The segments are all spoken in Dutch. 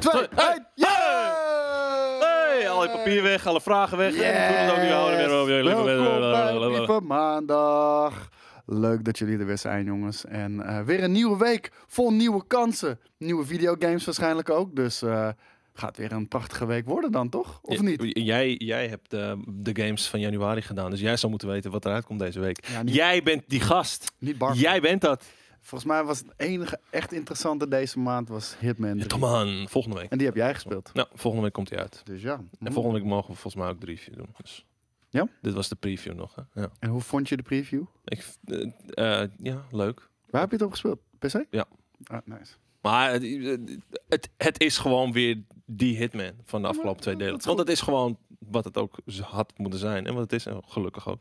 2, ja. Hey, al papier weg, alle vragen weg. Yes. En Maandag. Leuk dat jullie er weer zijn, jongens. En eh, weer een nieuwe week vol nieuwe kansen. Nieuwe videogames waarschijnlijk ook. Dus uh, gaat weer een prachtige week worden dan, toch? Of niet? jij, jij hebt eh, de games van januari gedaan. Dus jij zou moeten weten wat eruit komt deze week. Jij bent die gast. Niet bar. Jij bent dat. Volgens mij was het enige echt interessante deze maand was Hitman 3. Eh, volgende week. En die heb jij gespeeld. Nou, volgende week komt die uit. Dus ja. En volgende week mogen we volgens mij ook de review doen. Dus. Ja? Dit was de preview nog. Hè? Ja. En hoe vond je de preview? Ik, eh, eh, ja, leuk. Waar heb je het op gespeeld? PC? Ja. Ah, nice. Maar het, het, het, is gewoon weer die Hitman van de afgelopen twee delen. Want het is gewoon wat het ook had moeten zijn en wat het is, en gelukkig ook.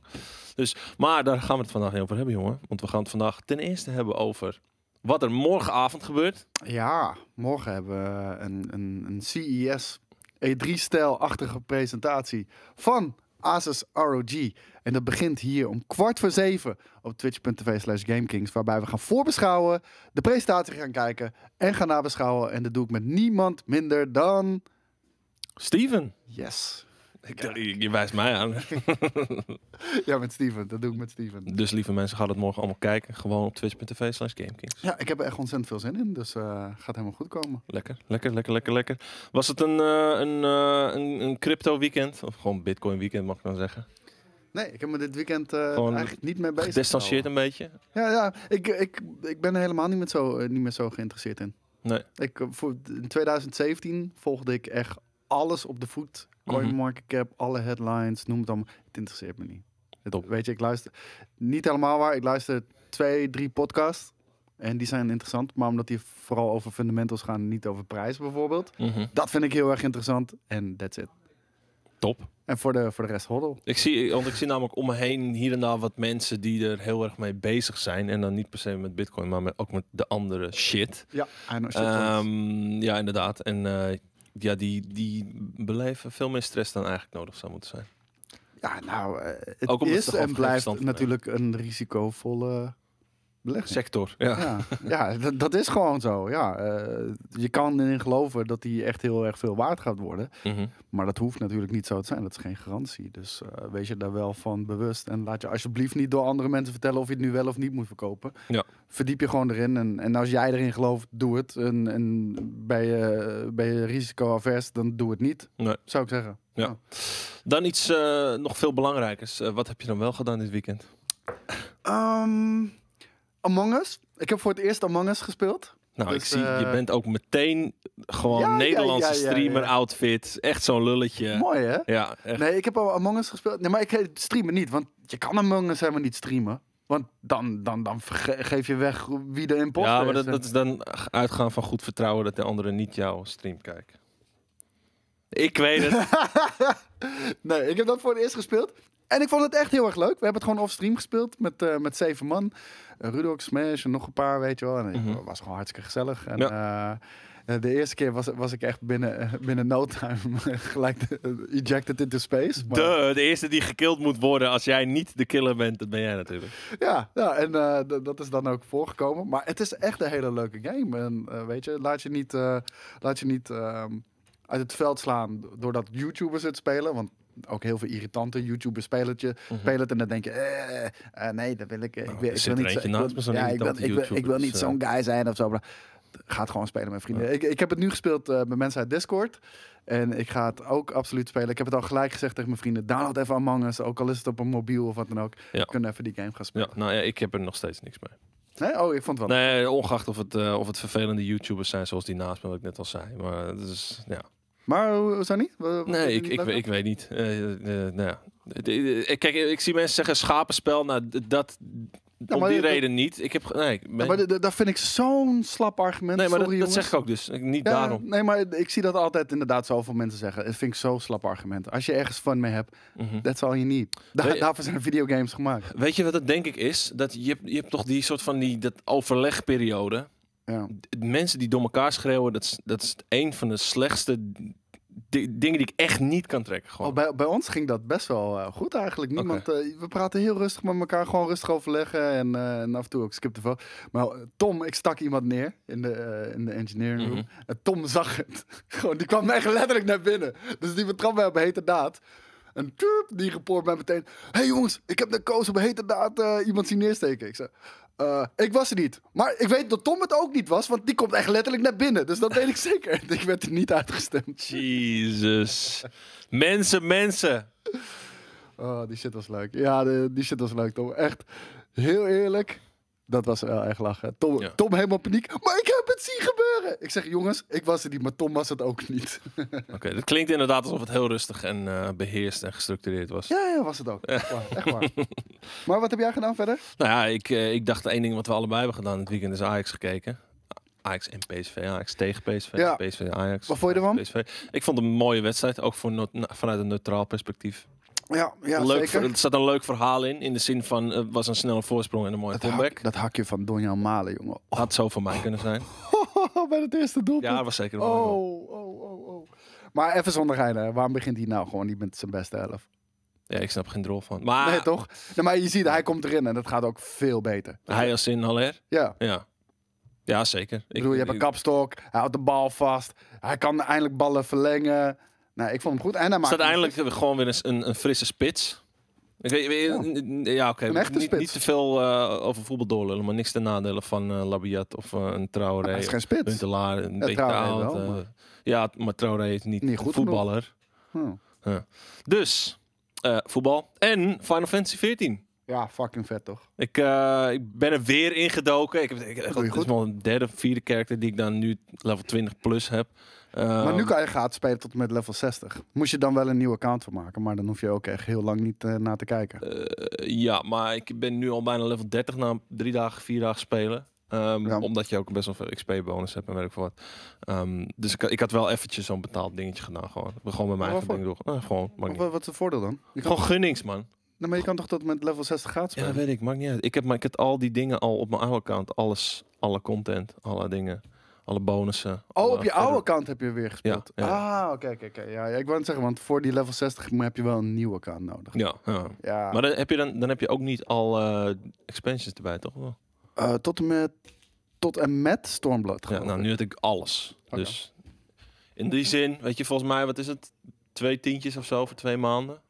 Dus, maar daar gaan we het vandaag niet over hebben, jongen. Want we gaan het vandaag ten eerste hebben over wat er morgenavond gebeurt. Ja, morgen hebben we een, een, een CES e 3 e achtige presentatie van Asus ROG. En dat begint hier om kwart voor zeven op twitch.tv slash gamekings. Waarbij we gaan voorbeschouwen, de presentatie gaan kijken en gaan nabeschouwen. En dat doe ik met niemand minder dan... Steven. Yes. Ja. Eh, je wijst mij aan. ja, met Steven. Dat doe ik met Steven. Dus lieve mensen, ga het morgen allemaal kijken. Gewoon op twitch.tv slash GameKings. Ja, ik heb er echt ontzettend veel zin in. Dus uh, gaat helemaal goed komen. Lekker, lekker, lekker, lekker, lekker. Was het een, eh, een, een, crypto weekend? Of gewoon bitcoin weekend mag ik dan zeggen? Nee, ik heb me dit weekend eigenlijk niet mee bezig Gedistanceerd een beetje? Ja, ja ik, ik, ik ben er helemaal niet, met zo, niet meer zo geïnteresseerd in. Nee. Ik, voor, in 2017 volgde ik echt alles op de voet. heb mhm. alle headlines, noem het allemaal. Het interesseert me niet. Het, Weet je, ik luister niet helemaal waar. Ik luister twee, drie podcasts. En die zijn interessant, maar omdat die vooral over fundamentals gaan, niet over prijzen bijvoorbeeld. Mhm. Dat vind ik heel erg interessant. En that's it. Top. En voor de, voor de rest hoddel. Ik zie, want ik zie namelijk om me heen hier en daar wat mensen die er heel erg mee bezig zijn. En dan niet per se met bitcoin, maar met, ook met de andere shit. Ja, ehm, ja inderdaad. En uh, ja, die, die beleven veel meer stress dan eigenlijk nodig zou moeten zijn. Ja, nou, eh, het is en blijft natuurlijk een risicovolle Sector, ja. Ja, dat, is gewoon zo, ja. Eh, je kan erin geloven dat die echt heel erg veel waard gaat worden. Mhm. Maar dat hoeft natuurlijk niet zo te zijn. Dat is geen garantie. Dus eh, wees je daar wel van bewust. En laat je alsjeblieft niet door andere mensen vertellen of je het nu wel of niet moet verkopen. Ja. Verdiep je gewoon erin. En, en als jij erin gelooft, doe het. En, en ben je, risico-avers, dan doe het niet. Nee. Zou ik zeggen. Ja. Dan iets eh, nog veel belangrijkers. wat heb je dan wel gedaan dit weekend? Ehm, Among Us. Ik heb voor het eerst Among Us gespeeld. Nou, dus, ik zie, je eh, bent ook meteen gewoon Nederlandse streamer outfit. Echt zo'n lulletje. Mooi hè? Ja, echt. Nee, ik heb al Among Us gespeeld. Nee, maar ik eh, streamen niet, want je kan Among Us helemaal niet streamen. Want dan, dan, dan geef je weg wie de imposter is. Ja, maar dat, is dan uitgaan van goed vertrouwen dat de anderen niet jouw stream kijken. Ik weet het. nee, ik heb dat voor het eerst gespeeld. En ik vond het echt heel erg leuk. We hebben het gewoon off-stream gespeeld met, eh, met zeven man. Eh, Rudolph Smash en nog een paar, weet je wel. En het mhm. was gewoon hartstikke gezellig. En, eh, eh, de eerste keer was, was ik echt binnen, binnen no time gelijk ejected into space. De, de eerste die gekild moet worden als jij niet de killer bent, dat ben jij natuurlijk. Ja, en dat is dan ook voorgekomen. Maar het is echt een hele leuke game. En weet je, laat je niet, laat je niet ehm, uit het veld slaan doordat YouTubers het spelen. Want ook heel veel irritante YouTubers spelen het, mhm. en dan denk je, eh, eh, nee, dat wil ik, ik, wil, ik wil niet, zo'n ja, ik wil, niet zo'n guy zijn of zo. Maar gaat gewoon spelen met vrienden. Ik, ik heb het nu gespeeld uh, met mensen uit Discord. En ik ga het ook absoluut spelen. Ik heb het al gelijk gezegd tegen mijn vrienden. Download even Among Us, ook al is het op een mobiel of wat dan ook. Ja. kunnen even die game gaan spelen. Ja, nou ja, ik heb er nog steeds niks mee. Nee? Oh, ik vond het wel. Nee, ongeacht of het, eh, of het vervelende YouTubers zijn zoals die naast me, wat ik net al zei. Maar het is, ja... Maar hoe zou niet? nee, ik, ik, ik, weet niet. Eh, eh, nou kijk, ik zie mensen zeggen schapenspel. Nou, dat om die reden niet. Ik heb, nee, maar dat vind ik zo'n slap argument. Nee, maar dat, zeg ik ook dus. niet daarom. Nee, maar ik zie dat altijd inderdaad zoveel mensen zeggen. Dat vind ik zo'n slap argument. Als je ergens fun mee hebt, mhm. dat zal je niet. daarvoor zijn videogames gemaakt. Weet je wat dat denk ik is? Dat je, je hebt toch die soort van die, dat overlegperiode. Ja. Mensen die door elkaar schreeuwen, dat is, dat is een van de slechtste dingen die ik echt niet kan trekken. Gewoon. Oh, bij, bij ons ging dat best wel eh, goed eigenlijk. Niemand, eh, we praten heel rustig met elkaar, gewoon rustig overleggen en, eh, af en toe ook skip veel. Maar Tom, ik stak iemand neer in de, in de engineering room. Mhm. En Tom zag het. gewoon, die kwam mij letterlijk naar binnen. Dus die betrap mij op hete daad. En die rapport mij meteen. hey jongens, ik heb de koos op hete daad iemand zien neersteken. Ik zei, eh, ik was er niet. Maar ik weet dat Tom het ook niet was, want die komt echt letterlijk naar binnen. Dus dat weet ik zeker. Ik werd er niet uitgestemd. Jezus. Mensen, mensen. Oh, die shit was leuk. Ja, die shit was leuk, Tom. Echt heel eerlijk. Dat was wel echt lachen. Tom, Tom helemaal paniek. Maar ik heb het zien gebeuren. Ik zeg, jongens, ik was er niet, maar Tom was het ook niet. Oké, okay, dat klinkt inderdaad alsof het heel rustig en eh, beheerst en gestructureerd was. Ja, ja was het ook. Echt, waar, maar wat heb jij gedaan verder? Nou ja, ik, uh, ik dacht één ding wat we allebei hebben gedaan het weekend is Ajax gekeken. Ajax en PSV, Ajax tegen PSV, ja. PSV Ajax. Wat vond je ervan? PSV. Ik vond een mooie wedstrijd, ook voor vanuit een neutraal perspectief. Ja, ja leuk zeker. Er zat een leuk verhaal in. In de zin van, het eh, was een snelle voorsprong en een mooie comeback. dat hakje van Donjan Malen, jongen. Had zo van mij kunnen zijn. Oh bij het eerste doelpunt? Ja, was zeker oh, oh, oh, oh, oh. Maar even zonder geinen. Waarom begint hij nou gewoon niet met zijn beste elf? Ja, ik snap geen drol van. Maar... Nee, toch? maar je ziet, hij komt erin en dat gaat ook veel beter. Hij als in Haller? Ja. Ja. Ja, zeker. Ik bedoel, je hebt een kapstok, hij houdt de bal vast, hij kan eindelijk ballen verlengen. Nou, ik vond hem goed. En hij maakt... Het eindelijk gewoon weer een, een frisse spits weet, ja, ja oké. Niet, te veel eh, over voetbal doorlullen, maar niks ten nadele van uh, Labiat of eh, een Traoré. Hij is geen spits. een ja, beetje maar... Ja, maar Traoré is niet, niet voetballer. Oh. Dus, voetbal. En Final Fantasy 14. Ja, fucking vet toch? Ik, ik ben er weer ingedoken. Ik heb, ik, is wel een derde, vierde karakter die ik dan nu level 20 plus heb maar nu ehm, kan je gaat spelen tot met level 60. Moest je dan wel een nieuwe account voor maken, maar dan hoef je ook echt heel lang niet eh, naar te kijken. Eh, ja, maar ik ben nu al bijna level 30 na drie dagen, vier dagen spelen. Ehm, omdat je ook best wel veel XP-bonus hebt en weet ik veel wat. Ehm, dus ik, ik, had wel eventjes zo'n betaald dingetje gedaan. Gewoon, gewoon bij mij eigen ding eh, gewoon, wat is het voordeel dan? gewoon gunnings, man. Nou, maar je kan toch tot met level 60 gaat spelen? Ja, weet ik. Maakt niet uit. Ik heb, maar ik heb al die dingen al op mijn oude account. Alles, alle content, alle dingen alle bonussen. oh, op je oude account heb je weer gespeeld. Ja, Ah, oké, oké. ja, ik wou het zeggen, want voor die level 60 heb je wel een nieuwe account nodig. Ja, ja. maar dan heb, je dan, dan heb je ook niet al uh, expansions erbij, toch? Uh, tot, en met, tot en met Stormblood. Ja, nou, nu heb ik alles. Dus in die zin, weet je, volgens mij, wat is het? Twee tientjes of zo voor twee maanden?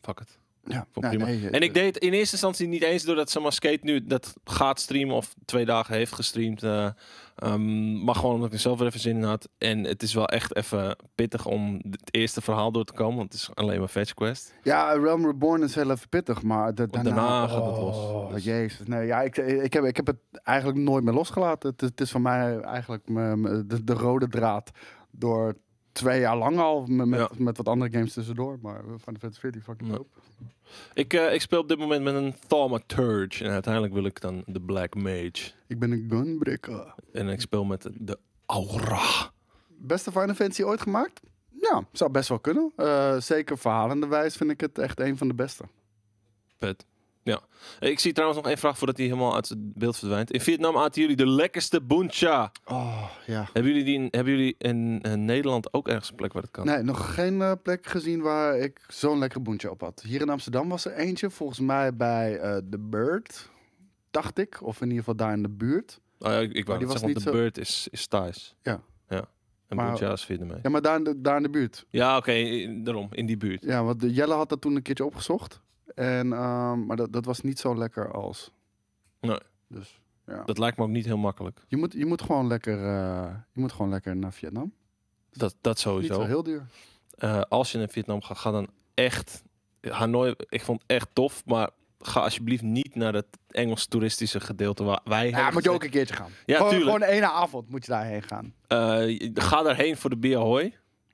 Fuck het. Ja, nou, prima. en ik eh, deed in eerste instantie niet eens doordat maar Skate nu dat gaat streamen of twee dagen heeft gestreamd. Eh, ehm, maar gewoon omdat ik er zelf weer even zin in had. En het is wel echt even pittig om het eerste verhaal door te komen, want het is alleen maar Fetch Quest. Ja, Realm Reborn is heel even pittig, maar de, daarna, daarna gaat het los. Oh, jezus, nee, ja, ik, ik, heb, ik heb het eigenlijk nooit meer losgelaten. Het, is voor mij eigenlijk de, de rode draad door twee jaar lang al met, met, met wat andere games tussendoor. Maar Final Fantasy 14 fucking dope. Ja. Ik, eh, ik speel op dit moment met een Thaumaturge. En uiteindelijk wil ik dan de Black Mage. Ik ben een Gunbreaker En ik speel met de Aura. Beste Final Fantasy ooit gemaakt? Ja, zou best wel kunnen. Uh, zeker wijs vind ik het echt een van de beste. Pet. Ja. Ik zie trouwens nog één vraag voordat hij helemaal uit het beeld verdwijnt. In Vietnam aten jullie de lekkerste buncha. Oh, ja. Hebben jullie, die, hebben jullie in, eh, Nederland ook ergens een plek waar dat kan? Nee, nog geen eh, plek gezien waar ik zo'n lekkere buncha op had. Hier in Amsterdam was er eentje, volgens mij bij uh, The Bird, dacht ik. Of in ieder geval daar in de buurt. Oh ja, ik, ik wou zeggen, want The zo... Bird is, is Ja. Ja. En maar, Buncha is Vietnamese. Ja, maar daar in de, daar in de buurt. Ja, oké, daarom, in die buurt. Ja, want Jelle had dat toen een keertje opgezocht. En, ehm, maar dat, dat was niet zo lekker als. Nee. Dus, ja. Dat lijkt me ook niet heel makkelijk. Je moet, je moet, gewoon, lekker, eh, je moet gewoon lekker naar Vietnam. Dat, dat sowieso. Niet zo heel duur. Eh, als je naar Vietnam gaat, ga dan echt... Hanoi, ik vond het echt tof, maar ga alsjeblieft niet naar het Engels toeristische gedeelte waar wij Ja, moet je ook een keertje gaan. gewoon, één avond moet je daarheen gaan. Eh, ga daarheen voor de Bia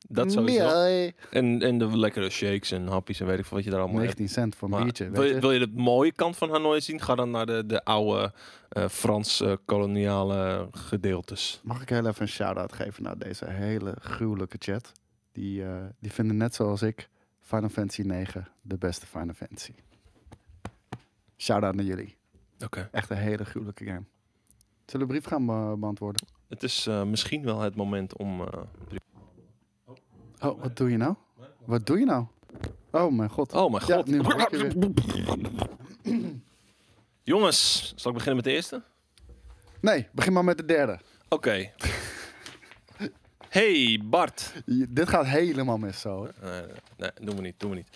dat sowieso. En, en de lekkere shakes en happies en weet ik veel wat je daar allemaal 19 cent voor een maar Wil je, wil je de mooie kant van Hanoi zien? Ga dan naar de, de oude uh, Franse koloniale gedeeltes. Mag ik heel even een shout-out geven naar deze hele gruwelijke chat? Die, eh, die vinden net zoals ik Final Fantasy 9 de beste Final Fantasy. Shout-out naar jullie. Oké. Echt een hele gruwelijke game. Zullen we brief gaan beantwoorden? Het is eh, misschien wel het moment om... Oh, wat doe je nou? Wat doe je nou? Oh mijn god. Oh mijn god. Jongens, zal ik beginnen met de eerste? Nee, begin maar met de derde. Oké. hey Bart. dit gaat helemaal mis zo. Eh, nee, noem doen we niet, doen we niet.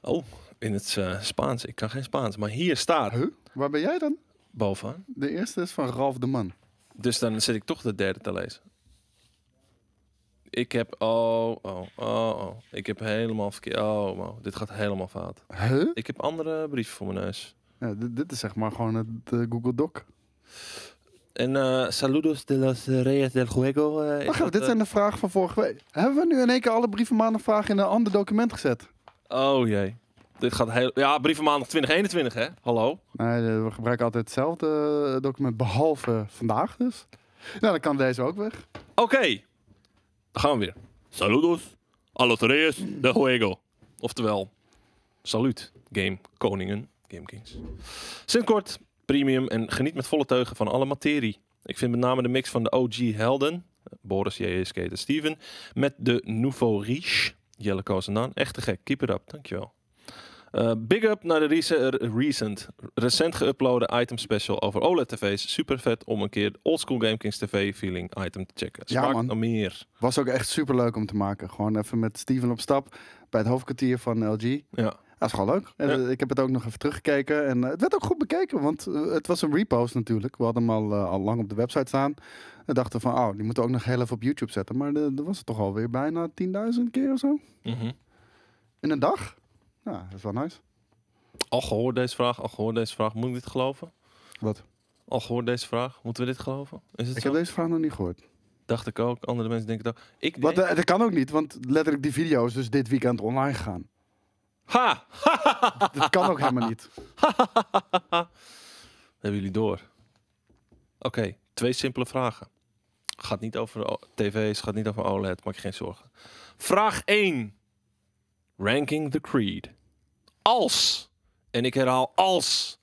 Oh, in het eh, Spaans. Ik kan geen Spaans, maar hier staat. Huh? Waar ben jij dan? Bovenaan. De eerste is van Ralf de Man. Dus dan zit ik toch de derde te lezen ik heb. Oh, oh, oh, oh. Ik heb helemaal verkeerd. Oh, wow. dit gaat helemaal fout. Huh? Ik heb andere brieven voor mijn neus. dit, is zeg maar gewoon het eh, Google Doc. En eh, saludos de las Reyes del Juego. Eh, Wacht, dit zijn de vragen van vorige week. Hebben we nu in één keer alle brieven maandag vragen in een ander document gezet? Oh jee. Dit gaat heel. Ja, brieven maandag 2021, hè? Hallo. Nee, we gebruiken altijd hetzelfde document, behalve vandaag dus. Nou, dan kan deze ook weg. Oké. Daar gaan we weer. Saludos, a los reyes de juego. Oftewel, salut, game koningen, game kings. Sint kort, premium en geniet met volle teugen van alle materie. Ik vind met name de mix van de OG-helden, Boris, JSK en Steven, met de Nouveau Riche, Jelle Kozenaan. echt te gek. Keep it up, dankjewel. Eh, big up naar de eh, recent, recent geüploade item special over OLED TV's. Super vet om een keer oldschool GameKings TV feeling item te checken. ja, man. Nog meer. Was ook echt super leuk om te maken. Gewoon even met Steven op stap bij het hoofdkwartier van LG. Ja. Dat is gewoon leuk. Eh, ik heb het ook nog even teruggekeken. En het werd ook goed bekeken, want het was een repost natuurlijk. We hadden hem al, al lang op de website staan. We dachten van, oh, die moeten ook nog heel even op YouTube zetten. Maar dat was het toch alweer bijna 10.000 keer of zo. Mhm. In een dag? Nou, dat is wel nice. Al gehoord deze vraag, al gehoord deze vraag. Moet ik dit geloven? Wat? Al gehoord deze vraag. Moeten we dit geloven? Is het ik heb deze vraag nog niet gehoord. Dacht ik ook. Andere mensen denken dat. Ik denk... Eh, dat, kan ook niet, want letterlijk die video's dus dit weekend online gegaan. Ha! dat kan ook helemaal niet. dat hebben jullie door. Oké, twee simpele vragen. Gaat niet over tv's, gaat niet over OLED, maak je geen zorgen. Vraag 1. Ranking the Creed als, en ik herhaal als,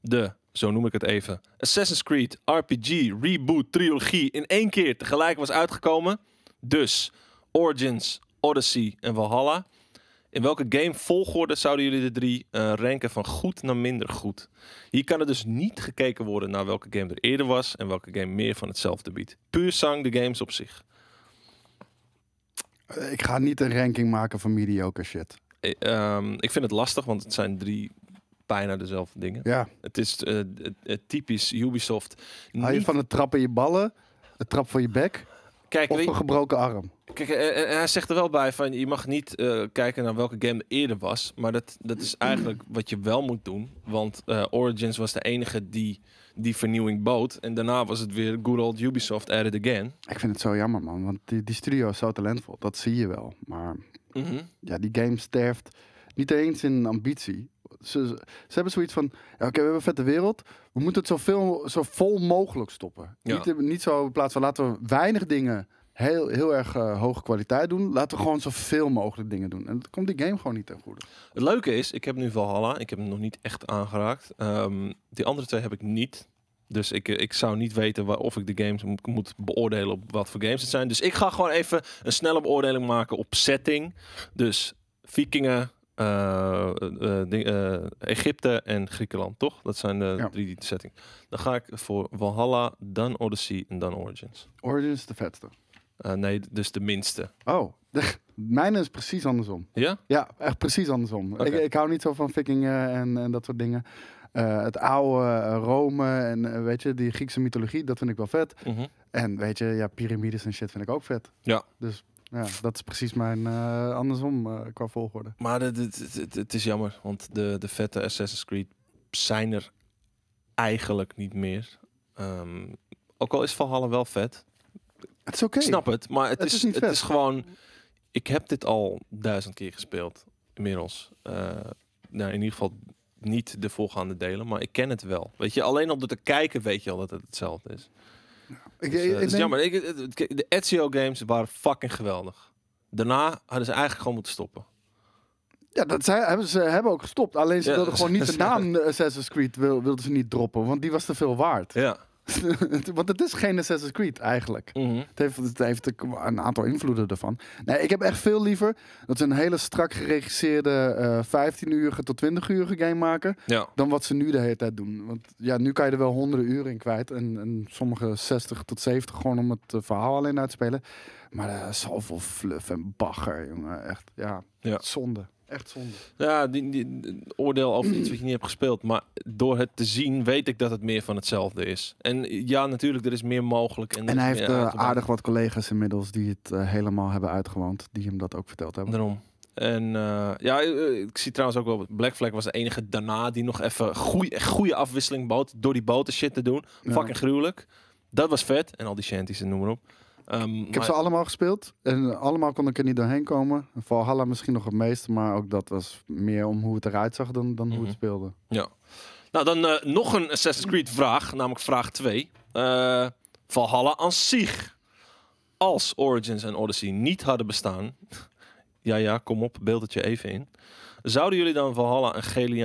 de, zo noem ik het even, Assassin's Creed RPG Reboot Trilogie in één keer tegelijk was uitgekomen. Dus Origins, Odyssey en Valhalla. In welke game volgorde zouden jullie de drie eh, ranken van goed naar minder goed? Hier kan er dus niet gekeken worden naar welke game er eerder was en welke game meer van hetzelfde biedt. Puur zang de games op zich. Ik ga niet een ranking maken van mediocre shit. Eh, ehm, ik vind het lastig, want het zijn drie bijna dezelfde dingen. Ja. Het is eh, typisch Ubisoft. Niet... je van het trap in je ballen, het trap voor je bek Kijk, of een gebroken arm? Kijk, en, eh, hij zegt er wel bij van je mag niet kijken naar welke game eerder was. Maar dat, dat is eigenlijk wat je wel moet doen. Want Origins was de enige die die vernieuwing bood. En daarna was het weer good old Ubisoft added again. Ik vind het zo jammer man, want die, die studio is zo talentvol. Dat zie je wel. Maar Mhm. Ja, die game sterft niet eens in ambitie. Ze, ze hebben zoiets van: ja, oké, we hebben een vette wereld. We moeten het zo, veel, zo vol mogelijk stoppen. Niet, niet zo in plaats van laten we weinig dingen heel, heel erg eh, hoge kwaliteit doen. Laten we gewoon zoveel mogelijk dingen doen. En dat komt die game gewoon niet ten goede. Het leuke is, ik heb nu Valhalla. Ik heb hem nog niet echt aangeraakt. Ehm, die andere twee heb ik niet. Dus ik, eh, ik zou niet weten of ik de games moet, beoordelen op wat voor games het zijn. Dus ik ga gewoon even een snelle beoordeling maken op setting. Dus Vikingen, eh, eh, Egypte en Griekenland, toch? Dat zijn de drie die setting. Dan ga ik voor Valhalla, dan Odyssey en dan Origins. Origins de vetste. nee, dus de minste. Oh, Mijne is precies andersom. Ja? Ja, echt precies andersom. Ik, ik, hou niet zo van vikingen en, en dat soort dingen. Eh, het oude eh, Rome en eh, weet je, die Griekse mythologie, dat vind ik wel vet. Mhm. En weet je, ja, piramides en shit vind ik ook vet. Ja. Dus ja, dat is precies mijn andersom qua volgorde. Maar het is jammer, want de, de vette Assassin's Creed zijn er eigenlijk niet meer. Ehm, ook al is Valhalla wel vet. Het is oké. Ik snap het, maar het, is, niet het is gewoon... Ik heb dit al duizend keer gespeeld, inmiddels. nou, in ieder geval niet de volgaande delen, maar ik ken het wel. Weet je, alleen om er te kijken weet je al dat het hetzelfde is. ik, dus, eh, dus jammer. Ik, de Ezio games waren fucking geweldig. Daarna hadden ze eigenlijk gewoon moeten stoppen. Ja, dat zij, hebben ze hebben ook gestopt. Alleen ze wilden gewoon niet de naam eh, Assassin's Creed wil, wilden ze niet droppen, want die was te veel waard. Ja. Want het is geen Assassin's Creed eigenlijk. Mhm. het, heeft, het, heeft, een aantal invloeden ervan. Nee, ik heb echt veel liever dat ze een hele strak geregisseerde uh, eh, 15-urige tot 20 uurige game maken. Dan wat ze nu de hele tijd doen. Want ja, nu kan je er wel honderden uren in kwijt. En, en sommige 60 tot 70 gewoon om het eh, verhaal alleen uit te spelen. Maar uh, zoveel fluff en bagger, jongen. Echt, ja, ja. zonde. Echt zonde. Ja, die, die, oordeel over iets wat je niet hebt gespeeld. Maar door het te zien weet ik dat het meer van hetzelfde is. En ja, natuurlijk, er is meer mogelijk. En, en hij heeft eh, aardig wat collega's inmiddels die het eh, helemaal hebben uitgewoond. Die hem dat ook verteld hebben. Daarom. En eh, ja, ik zie trouwens ook wel, Black Flag was de enige daarna die nog even goede, goede afwisseling bood. Door die boten shit te doen. Ja. Fucking gruwelijk. Dat was vet. En al die shanties en noem maar op. Ehm, ik heb ze allemaal gespeeld. En allemaal kon ik er niet doorheen komen. Valhalla misschien nog het meeste, maar ook dat was meer om hoe het eruit zag dan, dan hoe het mhm. speelde. Ja. Nou, dan eh, nog een Assassin's Creed vraag, namelijk vraag 2. Eh, Valhalla aan zich. Als Origins en Odyssey niet hadden bestaan. ja, ja, kom op, beeld het je even in. Zouden jullie dan Valhalla een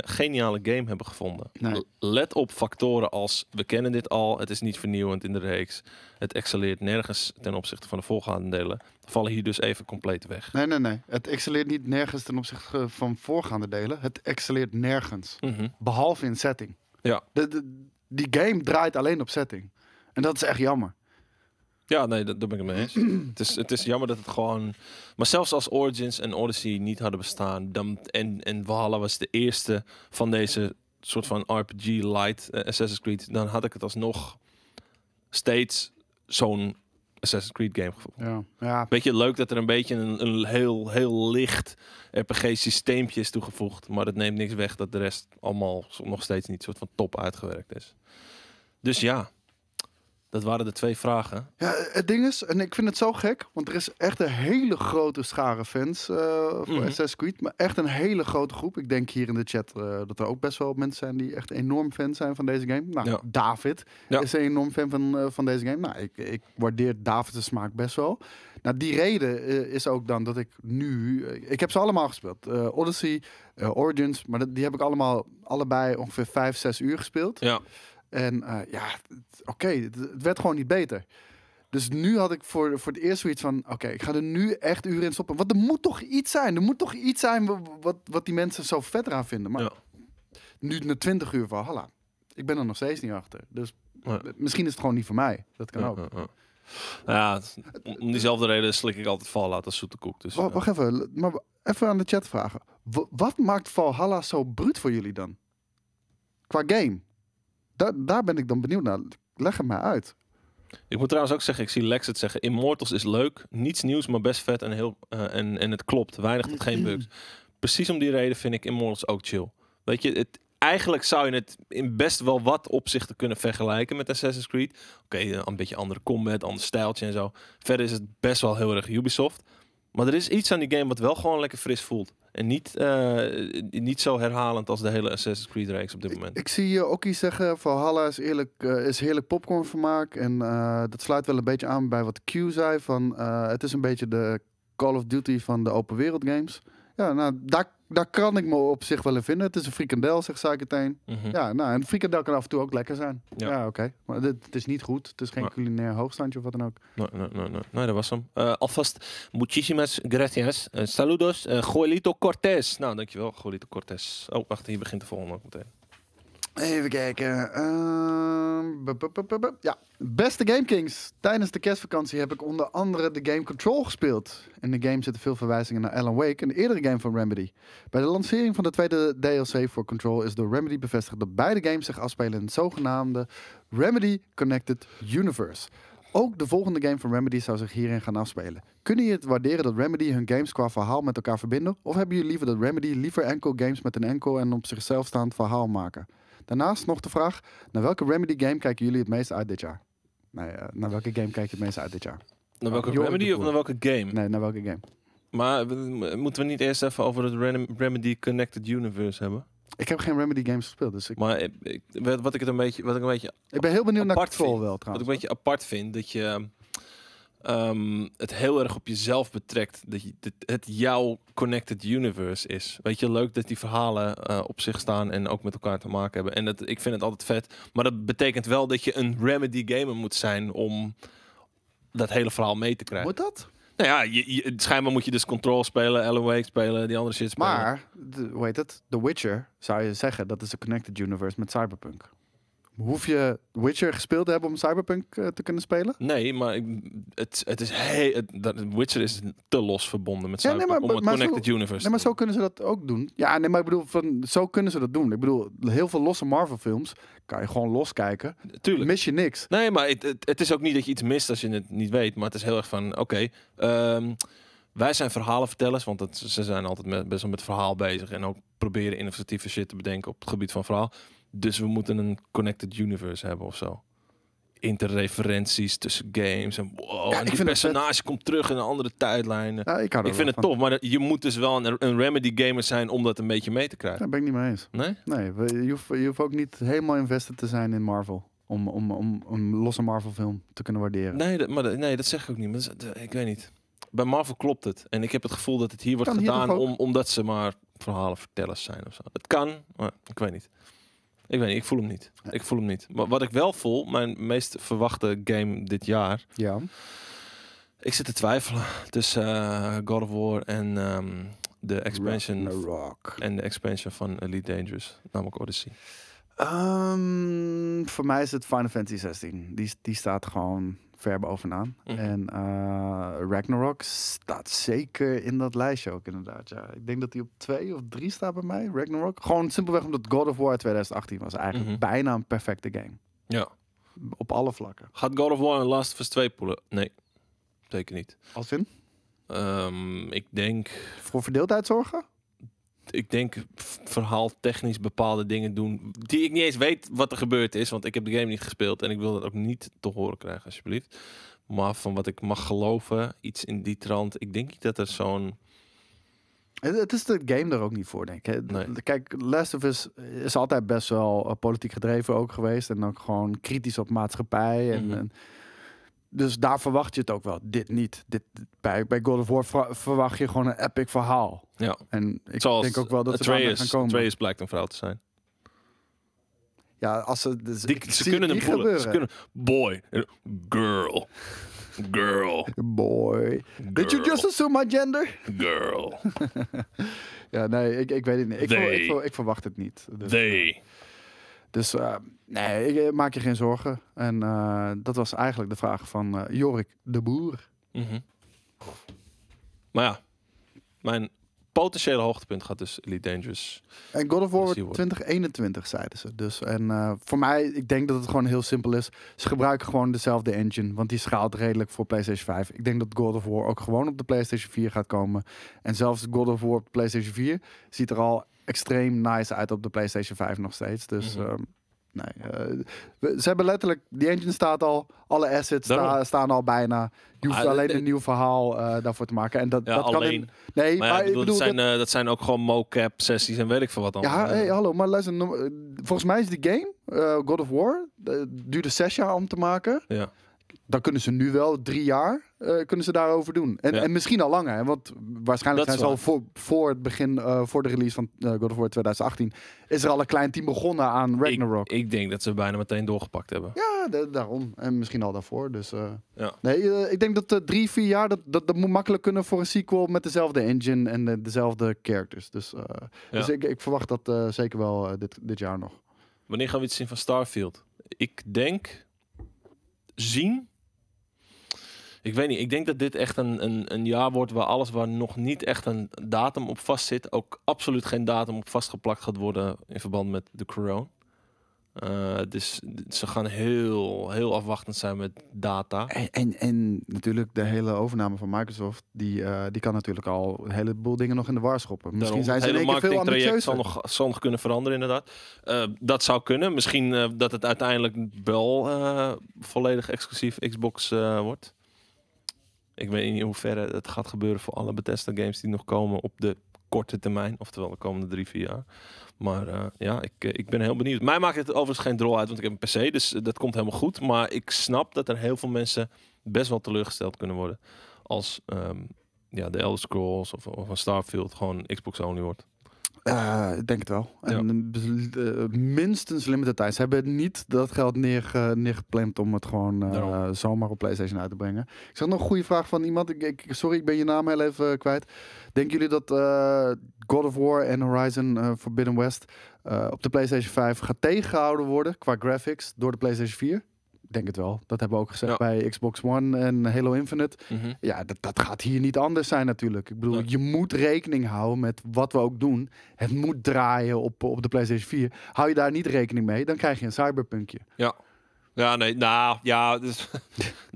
geniale game hebben gevonden? Nee. Let op factoren als we kennen dit al, het is niet vernieuwend in de reeks, het excelleert nergens ten opzichte van de voorgaande delen. Vallen hier dus even compleet weg. Nee, nee, nee. Het excelleert niet nergens ten opzichte eh, van voorgaande delen. Het excelleert nergens. Mhm. Behalve in setting. Ja. de, die game draait alleen op setting. En dat is echt jammer. Ja, nee, dat, dat ben ik het mee eens. het, is, het is jammer dat het gewoon... Maar zelfs als Origins en Odyssey niet hadden bestaan... Dan, en, en Valhalla was de eerste van deze soort van RPG light eh, Assassin's Creed... dan had ik het alsnog steeds zo'n Assassin's Creed game gevoeld. Ja, ja. Beetje leuk dat er een beetje een, een heel, heel licht RPG-systeempje is toegevoegd. Maar dat neemt niks weg dat de rest allemaal nog steeds niet soort van top uitgewerkt is. Dus ja, dat waren de twee vragen. Ja, het ding is, en ik vind het zo gek, want er is echt een hele grote schare fans uh, voor mhm. SS Creed. Maar echt een hele grote groep. Ik denk hier in de chat eh, dat er ook best wel mensen zijn die echt enorm fan zijn van deze game. Nou, David is een enorm fan van, eh, van deze game. Nou, ik, ik waardeer David's smaak best wel. Nou, die reden is ook dan dat ik nu... ik heb ze allemaal gespeeld. Odyssey, Origins, maar die heb ik allemaal allebei ongeveer 5, 6 uur gespeeld. Ja. En eh, ja, oké, het, werd gewoon niet beter. Dus nu had ik voor, voor het eerst zoiets van: oké, ik ga er nu echt uren in stoppen. Want er moet toch iets zijn. Er moet toch iets zijn wat, wat die mensen zo vet aan vinden. Maar ja. nu na 20 uur van, halla, ik ben er nog steeds niet achter. Dus misschien is het gewoon niet voor mij. Dat kan ook. Ja, ja. Nou om diezelfde reden slik ik altijd Valhalla als zoete koek. Dus, wacht, even, maar even aan de chat vragen. wat maakt Valhalla zo bruut voor jullie dan? Qua game? daar ben ik dan benieuwd naar. Leg het maar uit. Ik moet trouwens ook zeggen, ik zie Lex het zeggen. Immortals is leuk, niets nieuws, maar best vet en, heel, eh, en, en het klopt. Weinig tot geen bugs. Precies om die reden vind ik Immortals ook chill. Weet je, het, eigenlijk zou je het in best wel wat opzichten kunnen vergelijken met Assassin's Creed. Oké, eh, een beetje andere combat, ander stijltje en zo. Verder is het best wel heel erg Ubisoft. Maar er is iets aan die game wat wel gewoon lekker fris voelt. En niet, eh, niet zo herhalend als de hele Assassin's Creed reeks op dit moment. Ik, zie uh, eh, iets zeggen, Valhalla is, eerlijk, eh, is heerlijk popcorn vermaak En dat sluit wel een beetje aan bij wat Q zei. Van, het is een beetje de Call of Duty van de open wereld games. Ja, nou, daar daar kan ik me op zich wel in vinden. Het is een frikandel, zegt Suikentijn. Mm Ja, nou, een frikandel kan af en toe ook lekker zijn. Ja, oké. Maar dit, het is niet goed. Het is geen culinair hoogstandje of wat dan ook. Nee, nee, nee. Nee, nee dat was hem. Eh, alvast, muchísimas gracias. Uh, saludos, uh, Joelito Cortés. Nou, dankjewel, Joelito Cortés. Oh, wacht, hier begint de volgende ook meteen. Even kijken. Ehm, ja. Beste Game Kings. Tijdens de kerstvakantie heb ik onder andere de game Control gespeeld. In de game zitten veel verwijzingen naar Alan Wake, een eerdere game van Remedy. Bij de lancering van de tweede DLC voor Control is door Remedy bevestigd dat beide games zich afspelen in het zogenaamde Remedy Connected Universe. Ook de volgende game van Remedy zou zich hierin gaan afspelen. Kunnen jullie het waarderen dat Remedy hun games qua verhaal met elkaar verbinden? Of hebben jullie liever dat Remedy liever enkel games met een enkel en op zichzelf staand verhaal maken? Daarnaast nog de vraag, naar welke Remedy game kijken jullie het meest uit dit jaar? Nee, eh, naar welke game kijk je het meest uit dit jaar? Naar welke Remedy of naar welke game? Nee, naar welke game. Maar moeten we niet eerst even over het Remedy Connected Universe hebben? Ik heb geen Remedy games gespeeld, dus ik... Maar wat ik het een beetje, wat ik een beetje. Ik ben heel benieuwd naar Control vind, wel trouwens. Wat ik een beetje apart vind dat je ehm, Ehm, het heel erg op jezelf betrekt. Dat je, het jouw connected universe is. Weet je, leuk dat die verhalen eh, op zich staan en ook met elkaar te maken hebben. En dat, ik vind het altijd vet. Maar dat betekent wel dat je een remedy gamer moet zijn om dat hele verhaal mee te krijgen. Wordt dat? Nou ja, je, schijnbaar moet je dus Control spelen, Alan Wake spelen, die andere shit spelen. Maar, de, hoe heet het? The Witcher, zou je zeggen, dat is een connected universe met Cyberpunk. Hoef je Witcher gespeeld te hebben om Cyberpunk eh, te kunnen spelen? Nee, maar ik, het, het is hey, het, Witcher is te los verbonden met Cyberpunk om het Connected Universe. Nee, maar zo kunnen ze dat ook doen. Ja, nee, maar ik bedoel, van, zo kunnen ze dat doen. Ik bedoel, heel veel losse Marvel-films kan je gewoon kijken. Tuurlijk. Mis je niks. Nee, maar het, het, is ook niet dat je iets mist als je het niet weet. Maar het is heel erg van, oké. Ehm, wij zijn verhalenvertellers, want het, ze zijn altijd met, best wel met verhaal bezig. En ook proberen innovatieve shit te bedenken op het gebied van verhaal. Dus we moeten een connected universe hebben of zo. Interreferenties tussen games en wow, die personage komt terug in een andere tijdlijn. Ja, ik, ik vind het tof, maar je moet dus wel een, een, Remedy gamer zijn om dat een beetje mee te krijgen. Daar ben ik niet mee eens. Nee? Nee, je hoeft, je hoeft ook niet helemaal invested te zijn in Marvel om, om, om een losse Marvel-film te kunnen waarderen. Nee, dat, maar, nee, dat zeg ik ook niet. Maar ik weet niet. Bij Marvel klopt het. En ik heb het gevoel dat het hier wordt gedaan om, omdat ze maar verhalenvertellers zijn of zo. Het kan, maar ik weet niet. Ik weet niet, ik voel hem niet. Ik voel hem niet. Maar wat ik wel voel, mijn meest verwachte game dit jaar. Ja. Ik zit te twijfelen tussen eh, God of War en ehm, de expansion rock, en de expansion van Elite Dangerous, namelijk Odyssey. Ehm, voor mij is het Final Fantasy 16. Die, die staat gewoon ver bovenaan. Mhm. En eh, Ragnarok staat zeker in dat lijstje ook, inderdaad. Ja. Ik denk dat hij op twee of drie staat bij mij, Ragnarok. Gewoon simpelweg omdat God of War 2018 was eigenlijk mhm. bijna een perfecte game. Ja. Op alle vlakken. Gaat God of War en Last of Us 2 poelen? Nee, zeker niet. Als in? Um, ehm, ik denk... Voor verdeeldheid zorgen? ik denk, verhaal technisch bepaalde dingen doen. die ik niet eens weet wat er gebeurd is. Want ik heb de game niet gespeeld. en ik wil dat ook niet te horen krijgen, alsjeblieft. Maar van wat ik mag geloven, iets in die trant. Ik denk niet dat er zo'n. Het is de game daar ook niet voor, denk ik. Kijk, Last of Us is altijd best wel eh, politiek gedreven ook geweest. En ook gewoon kritisch op maatschappij. en mhm dus daar verwacht je het ook wel. Dit niet. Dit, bij, bij God of War verwacht je gewoon een epic verhaal. Ja. En ik Zoals denk ook wel dat ze er gaan komen. Atreus blijkt een vrouw te zijn. Ja, als ze... Dus die, ze kunnen hem Ze kunnen, boy. Girl. Girl. Boy. Did you just assume my gender? Girl. ja, nee, ik, ik weet het niet. Ik, ik, ik, verwacht het niet. Dus, They. Eh, dus eh, nee, ik, eh, maak je geen zorgen. En eh, dat was eigenlijk de vraag van Jorik de Boer. Mhm. Maar ja, mijn potentiële hoogtepunt gaat dus Elite Dangerous. En God of War 2021 zeiden ze. Dus en voor mij, ik denk dat het gewoon heel simpel is. Ze gebruiken gewoon dezelfde engine, want die schaalt redelijk voor PlayStation 5. Ik denk dat God of War ook gewoon op de PlayStation 4 gaat komen. En zelfs God of War PlayStation 4 ziet er al extreem nice uit op de PlayStation 5 nog steeds. Dus mhm. ehm, nee, eh, ze hebben letterlijk, die engine staat al, alle assets sta, staan al bijna. Je hoeft ah, alleen een nieuw verhaal eh, daarvoor te maken. En dat, ja, dat alleen. in, nee, maar, ik bedoel, dat, zijn, eh, dat, zijn ook gewoon mocap sessies en weet ik veel wat dan. Ja, hallo, maar luister, volgens mij is die game, God of War, duurde zes jaar om te maken. Ja dan kunnen ze nu wel drie jaar eh, kunnen ze daarover doen. En, en misschien al langer. Want waarschijnlijk zijn ze al voor, voor het begin, eh, voor de release van eh, God of War 2018, is er al een klein team begonnen aan Ragnarok. Ik, ik denk dat ze bijna meteen doorgepakt hebben. Ja, daarom. En misschien al daarvoor. Dus, ja. Nee, ik denk dat drie, vier jaar, dat, dat, moet makkelijk kunnen voor een sequel met dezelfde engine en dezelfde characters. Dus, dus ik, ik verwacht dat zeker wel dit, dit jaar nog. Wanneer gaan we iets zien van Starfield? Ik denk zien. Ik weet niet, ik denk dat dit echt een, een, een jaar wordt waar alles waar nog niet echt een datum op vastzit, ook absoluut geen datum op vastgeplakt gaat worden in verband met de corona. Uh, dus ze gaan heel, heel afwachtend zijn met data. En, en, en natuurlijk de hele overname van Microsoft, die, eh, die kan natuurlijk al een heleboel dingen nog in de war schoppen. Misschien zijn ze een veel ambitieuzer. zal nog, zal nog kunnen veranderen inderdaad. Eh, dat zou kunnen. Misschien dat het uiteindelijk wel volledig exclusief Xbox wordt. Ik weet niet in hoeverre het gaat gebeuren voor alle Bethesda games die nog komen op de korte termijn. Oftewel de komende drie, vier jaar. Maar eh, ja, ik, eh, ik ben heel benieuwd. Mij maakt het overigens geen drol uit, want ik heb een PC, dus eh, dat komt helemaal goed. Maar ik snap dat er heel veel mensen best wel teleurgesteld kunnen worden als um, ja, de Elder Scrolls of, of een Starfield gewoon Xbox only wordt. Uh, ik denk het wel. En, eh, eh, minstens limited tijd. Ze hebben niet dat geld neer, neergepland om het gewoon eh, zomaar op PlayStation uit te brengen. Ik zag nog een goede vraag van iemand. Ik, sorry, ik ben je naam heel even kwijt. Denken jullie dat God of War en Horizon Forbidden West op de PlayStation 5 gaat tegengehouden worden qua graphics door de PlayStation 4? denk het wel. Dat hebben we ook gezegd bij Xbox One en Halo Infinite. Mhm. Ja, dat, dat gaat hier niet anders zijn natuurlijk. Ik bedoel, je moet rekening houden met wat we ook doen. Het moet draaien op, op de PlayStation 4. Hou je daar niet rekening mee, dan krijg je een cyberpunkje. Ja. Ja, nee, nou ja. Dus,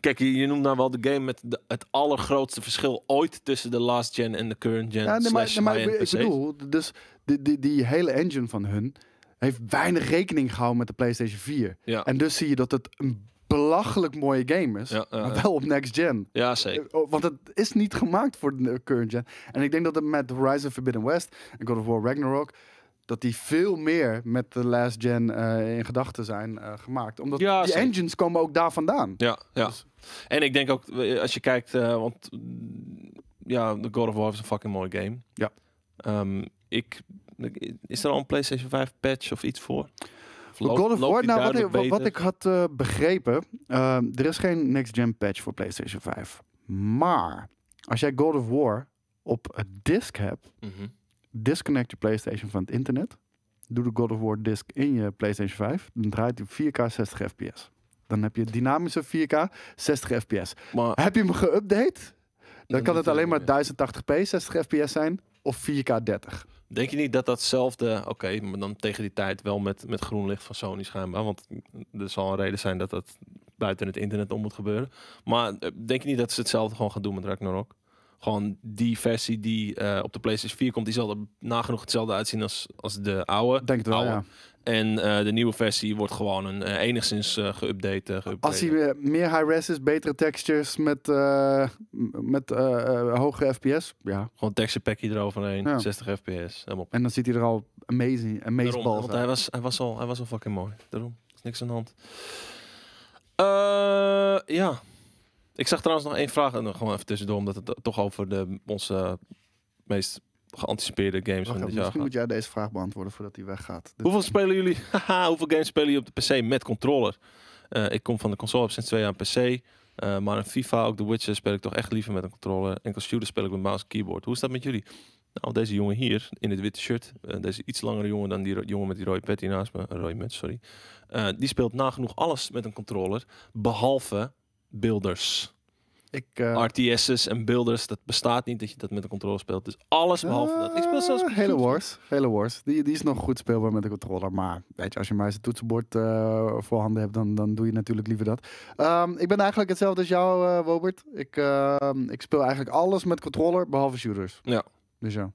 Kijk, je, je noemt nou wel de game met de, het allergrootste verschil ooit tussen de last gen en de current gen. Ja, nee, maar, maar ik, bedoel, dus die, die, die hele engine van hun heeft weinig rekening gehouden met de PlayStation 4. En dus zie je dat het een belachelijk mooie game is, maar wel op next gen. Ja, zeker. Eh, oh, want het is niet gemaakt voor de current gen. En ik denk dat het met Horizon Forbidden West en God of War Ragnarok dat die veel meer met de last gen eh, in gedachten zijn eh, gemaakt. Omdat die engines komen ook daar vandaan. Ja, ja. Dus- en ik denk ook, als je kijkt, uh, want ja, God of War is een fucking mooie game. Ja. Ehm, ik is er al een PlayStation 5 patch of iets voor? nou, wat ik, had eh, begrepen, uh, er is geen next-gen patch voor PlayStation 5. Maar als jij God of War op een disc hebt, mm disconnect je PlayStation van het internet. Doe de God of War Disc in je PlayStation 5. Dan draait hij 4K 60 fps. Dan heb je dynamische 4K 60 fps. Maar, heb je hem geüpdate? dan kan het alleen maar 1080p 60 fps zijn of 4K 30. Denk je niet dat datzelfde, oké, maar dan tegen die tijd wel met, met groen licht van Sony schijnbaar, want er zal een reden zijn dat dat buiten het internet om moet gebeuren. Maar eh, denk je niet dat ze hetzelfde gewoon gaan doen met Ragnarok? gewoon die versie die eh, op de PlayStation 4 komt, die zal er nagenoeg hetzelfde uitzien als, als de oude. Denk het wel, ja. En eh, de nieuwe versie wordt gewoon een, eh, enigszins uh, geüpdate. Als hij meer high-res is, betere textures met, met hogere FPS. Ja. Gewoon texture packje eroverheen, ja. 60 FPS. Helemaal. En dan ziet hij er al amazing, amazing Daarom, Want hij was, hij, was al, hij was al fucking mooi. Daarom, is niks aan de hand. ja, ik zag trouwens nog één vraag en dan gewoon even tussendoor, omdat het toch over de, onze meest geanticipeerde games van dit jaar Misschien moet jij deze vraag beantwoorden voordat hij weggaat. Hoeveel spelen jullie? Haha, hoeveel games spelen jullie op de PC met controller? Eh, ik kom van de console, heb sinds twee jaar PC. Eh, maar een FIFA, ook The Witcher, speel ik toch echt liever met een controller. Enkel shooter speel ik met mouse en keyboard. Hoe is dat met jullie? Nou, deze jongen hier in het witte shirt, eh, deze iets langere jongen dan die jongen met die rode pet naast me, rode muts, sorry. die speelt nagenoeg alles met een controller, behalve builders. Ik, uh... Eh, RTS's en builders, dat bestaat niet dat je dat met een controller speelt. Dus alles behalve dat. Ik speel zelfs... Halo Wars, Halo Wars. Die, die is nog goed speelbaar met een controller. Maar weet je, als je maar eens een toetsenbord uh, eh, voorhanden hebt, dan, dan doe je natuurlijk liever dat. Ehm, ik ben eigenlijk hetzelfde als jou, eh, Robert. Ik, ehm, ik speel eigenlijk alles met controller, behalve shooters. Ja. Dus ja.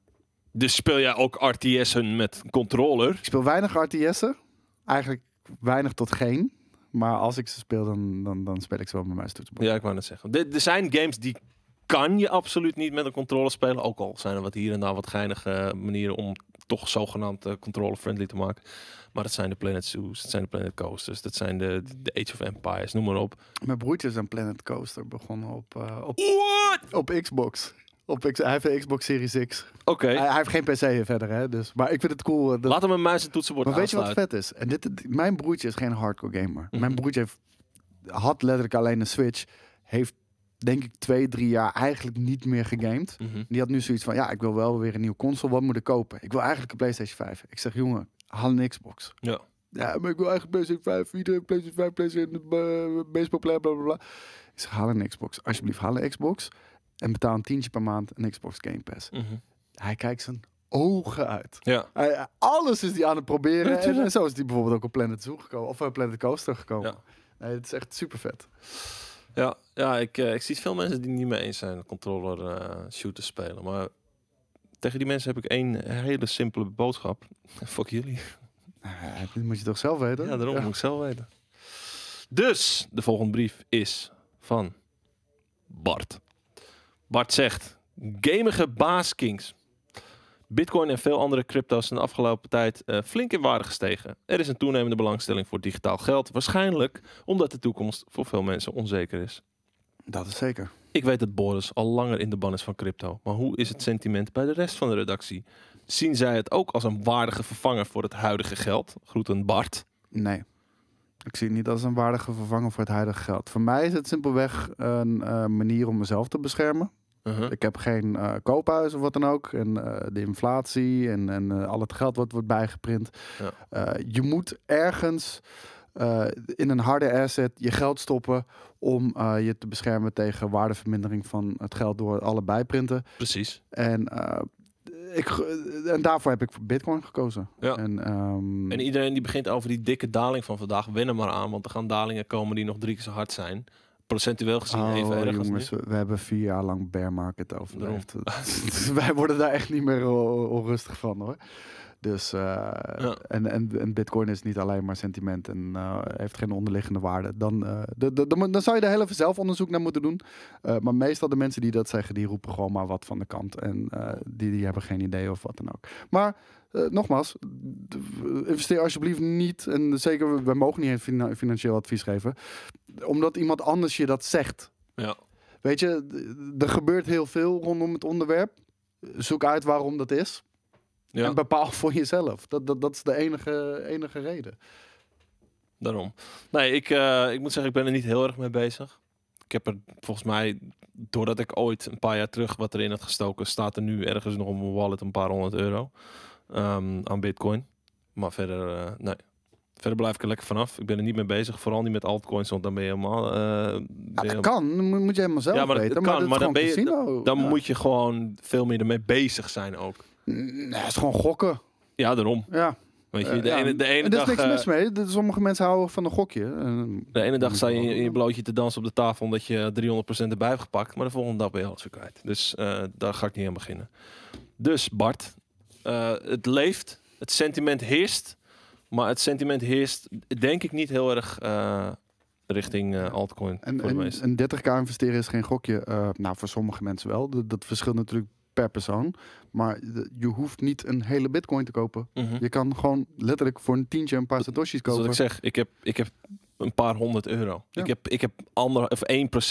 Dus speel jij ook RTS'en met controller? Ik speel weinig RTS'en. Eigenlijk weinig tot geen. Maar als ik ze speel, dan, dan, dan speel ik ze wel met mijn toetsenbord. Ja, ik wou net zeggen. Er, zijn games die kan je absoluut niet met een controller spelen. Ook al zijn er wat hier en daar wat geinige eh, manieren om toch zogenaamd controle controller-friendly te maken. Maar dat zijn de Planet Zoos, dat zijn de Planet Coasters, dat zijn de, de Age of Empires, noem maar op. Mijn broertje is een Planet Coaster begonnen op, uh, op, op Xbox. Op, hij heeft een Xbox Series X. Oké. Hij, heeft geen PC verder, hè. Dus, maar ik vind het cool. Eh, Laat hem een muis en toetsenbord Maar weet je wat vet is? En dit, mijn broertje is geen hardcore gamer. Mhm. Mijn broertje heeft, had letterlijk alleen een Switch. Heeft denk ik twee, drie jaar eigenlijk niet meer gegamed. Mhm. Die had nu zoiets van, ja, ik wil wel weer een nieuwe console. Wat moet ik kopen? Ik wil eigenlijk een PlayStation 5. Ik zeg, jongen, haal een Xbox. Ja. Ja, maar ik wil eigenlijk PlayStation 5. Iedereen PlayStation 5, PlayStation, uh, eh, baseball, bla, bla, bla. Ik zeg, haal een Xbox. Alsjeblieft, haal een Xbox en betaal een tientje per maand een Xbox Game Pass. Mhm. Hij kijkt zijn ogen uit. Ja. Hij, alles is die aan het proberen. En, en, zo is die bijvoorbeeld ook op Planet Zoo gekomen. Of op eh, Planet Coaster gekomen. Ja. Nee, het is echt super vet. Ja, ja ik, eh, ik zie veel mensen die niet mee eens zijn controller shooter eh, shooters spelen. Maar tegen die mensen heb ik één hele simpele boodschap. Fuck jullie. dat moet je toch zelf weten? Ja, daarom moet ik zelf weten. Dus, de volgende brief is van Bart. Bart zegt, gamige baaskings. Bitcoin en veel andere crypto's zijn de afgelopen tijd eh, flink in waarde gestegen. Er is een toenemende belangstelling voor digitaal geld. Waarschijnlijk omdat de toekomst voor veel mensen onzeker is. Dat is zeker. Ik weet dat Boris al langer in de ban is van crypto. Maar hoe is het sentiment bij de rest van de redactie? Zien zij het ook als een waardige vervanger voor het huidige geld? Groeten Bart. Nee. Ik zie het niet als een waardige vervanger voor het huidige geld. Voor mij is het simpelweg een eh, manier om mezelf te beschermen. Uh-huh. Ik heb geen uh, koophuis of wat dan ook. En eh, de inflatie en, en eh, al het geld wat wordt bijgeprint. Ja. je moet ergens in een harde asset je geld stoppen om je te beschermen tegen waardevermindering van het geld door alle bijprinten. Precies. En ik, en daarvoor heb ik voor Bitcoin gekozen. En, ehm, en iedereen die begint over die dikke daling van vandaag, winnen maar aan, want er gaan dalingen komen die nog drie keer zo hard zijn procentueel gezien oh, even jongens, we, hebben vier jaar lang bear market overleefd. Wij worden daar echt niet meer onrustig van hoor. Dus, eh, en, en, en, bitcoin is niet alleen maar sentiment en eh, heeft geen onderliggende waarde. Dan, uh, dan zou je daar heel even zelf onderzoek naar moeten doen. maar meestal de mensen die dat zeggen, die roepen gewoon maar wat van de kant. En die, die hebben geen idee of wat dan ook. Maar eh, nogmaals, investeer alsjeblieft niet. En zeker, we mogen niet financieel advies geven. Omdat iemand anders je dat zegt. Ja. Weet je, er gebeurt heel veel rondom het onderwerp. Zoek uit waarom dat is. Ja. En bepaal voor jezelf. Dat, dat, dat is de enige, enige reden. Daarom. Nee, ik, eh, ik moet zeggen, ik ben er niet heel erg mee bezig. Ik heb er volgens mij, doordat ik ooit een paar jaar terug wat erin had gestoken, staat er nu ergens nog op mijn wallet een paar honderd euro. Ehm, aan Bitcoin. Maar verder, eh, nee. Verder blijf ik er lekker vanaf. Ik ben er niet mee bezig. Vooral niet met altcoins, want dan ben je helemaal... dat eh, kan. Dan moet je helemaal zelf ja, maar weten. kan, maar, dan, ben je, dan moet je gewoon veel meer ermee bezig zijn ook. Mm, nee, het is gewoon gokken. Ja, daarom. Ja, Weet je, eh, de, ene, de ene dag... Er is niks mis mee. sommige mensen houden van een gokje. De ene dag sta je in je blootje te dansen op de tafel... omdat je 300% erbij hebt gepakt. Maar de volgende dag ben je alles kwijt. Dus daar ga ik niet aan beginnen. Dus Bart, eh, het leeft, het sentiment heerst. Maar het sentiment heerst, denk ik, niet heel erg eh, richting eh, altcoin. En, voor en, een 30k investeren is geen gokje. nou, voor sommige mensen wel. Dat, verschilt natuurlijk per persoon. Maar je hoeft niet een hele bitcoin te kopen. Mhm. Je kan gewoon letterlijk voor een tientje een paar satoshis kopen. Zoals ik zeg, ik heb, ik heb een paar honderd euro. Ik heb, ik heb ander, of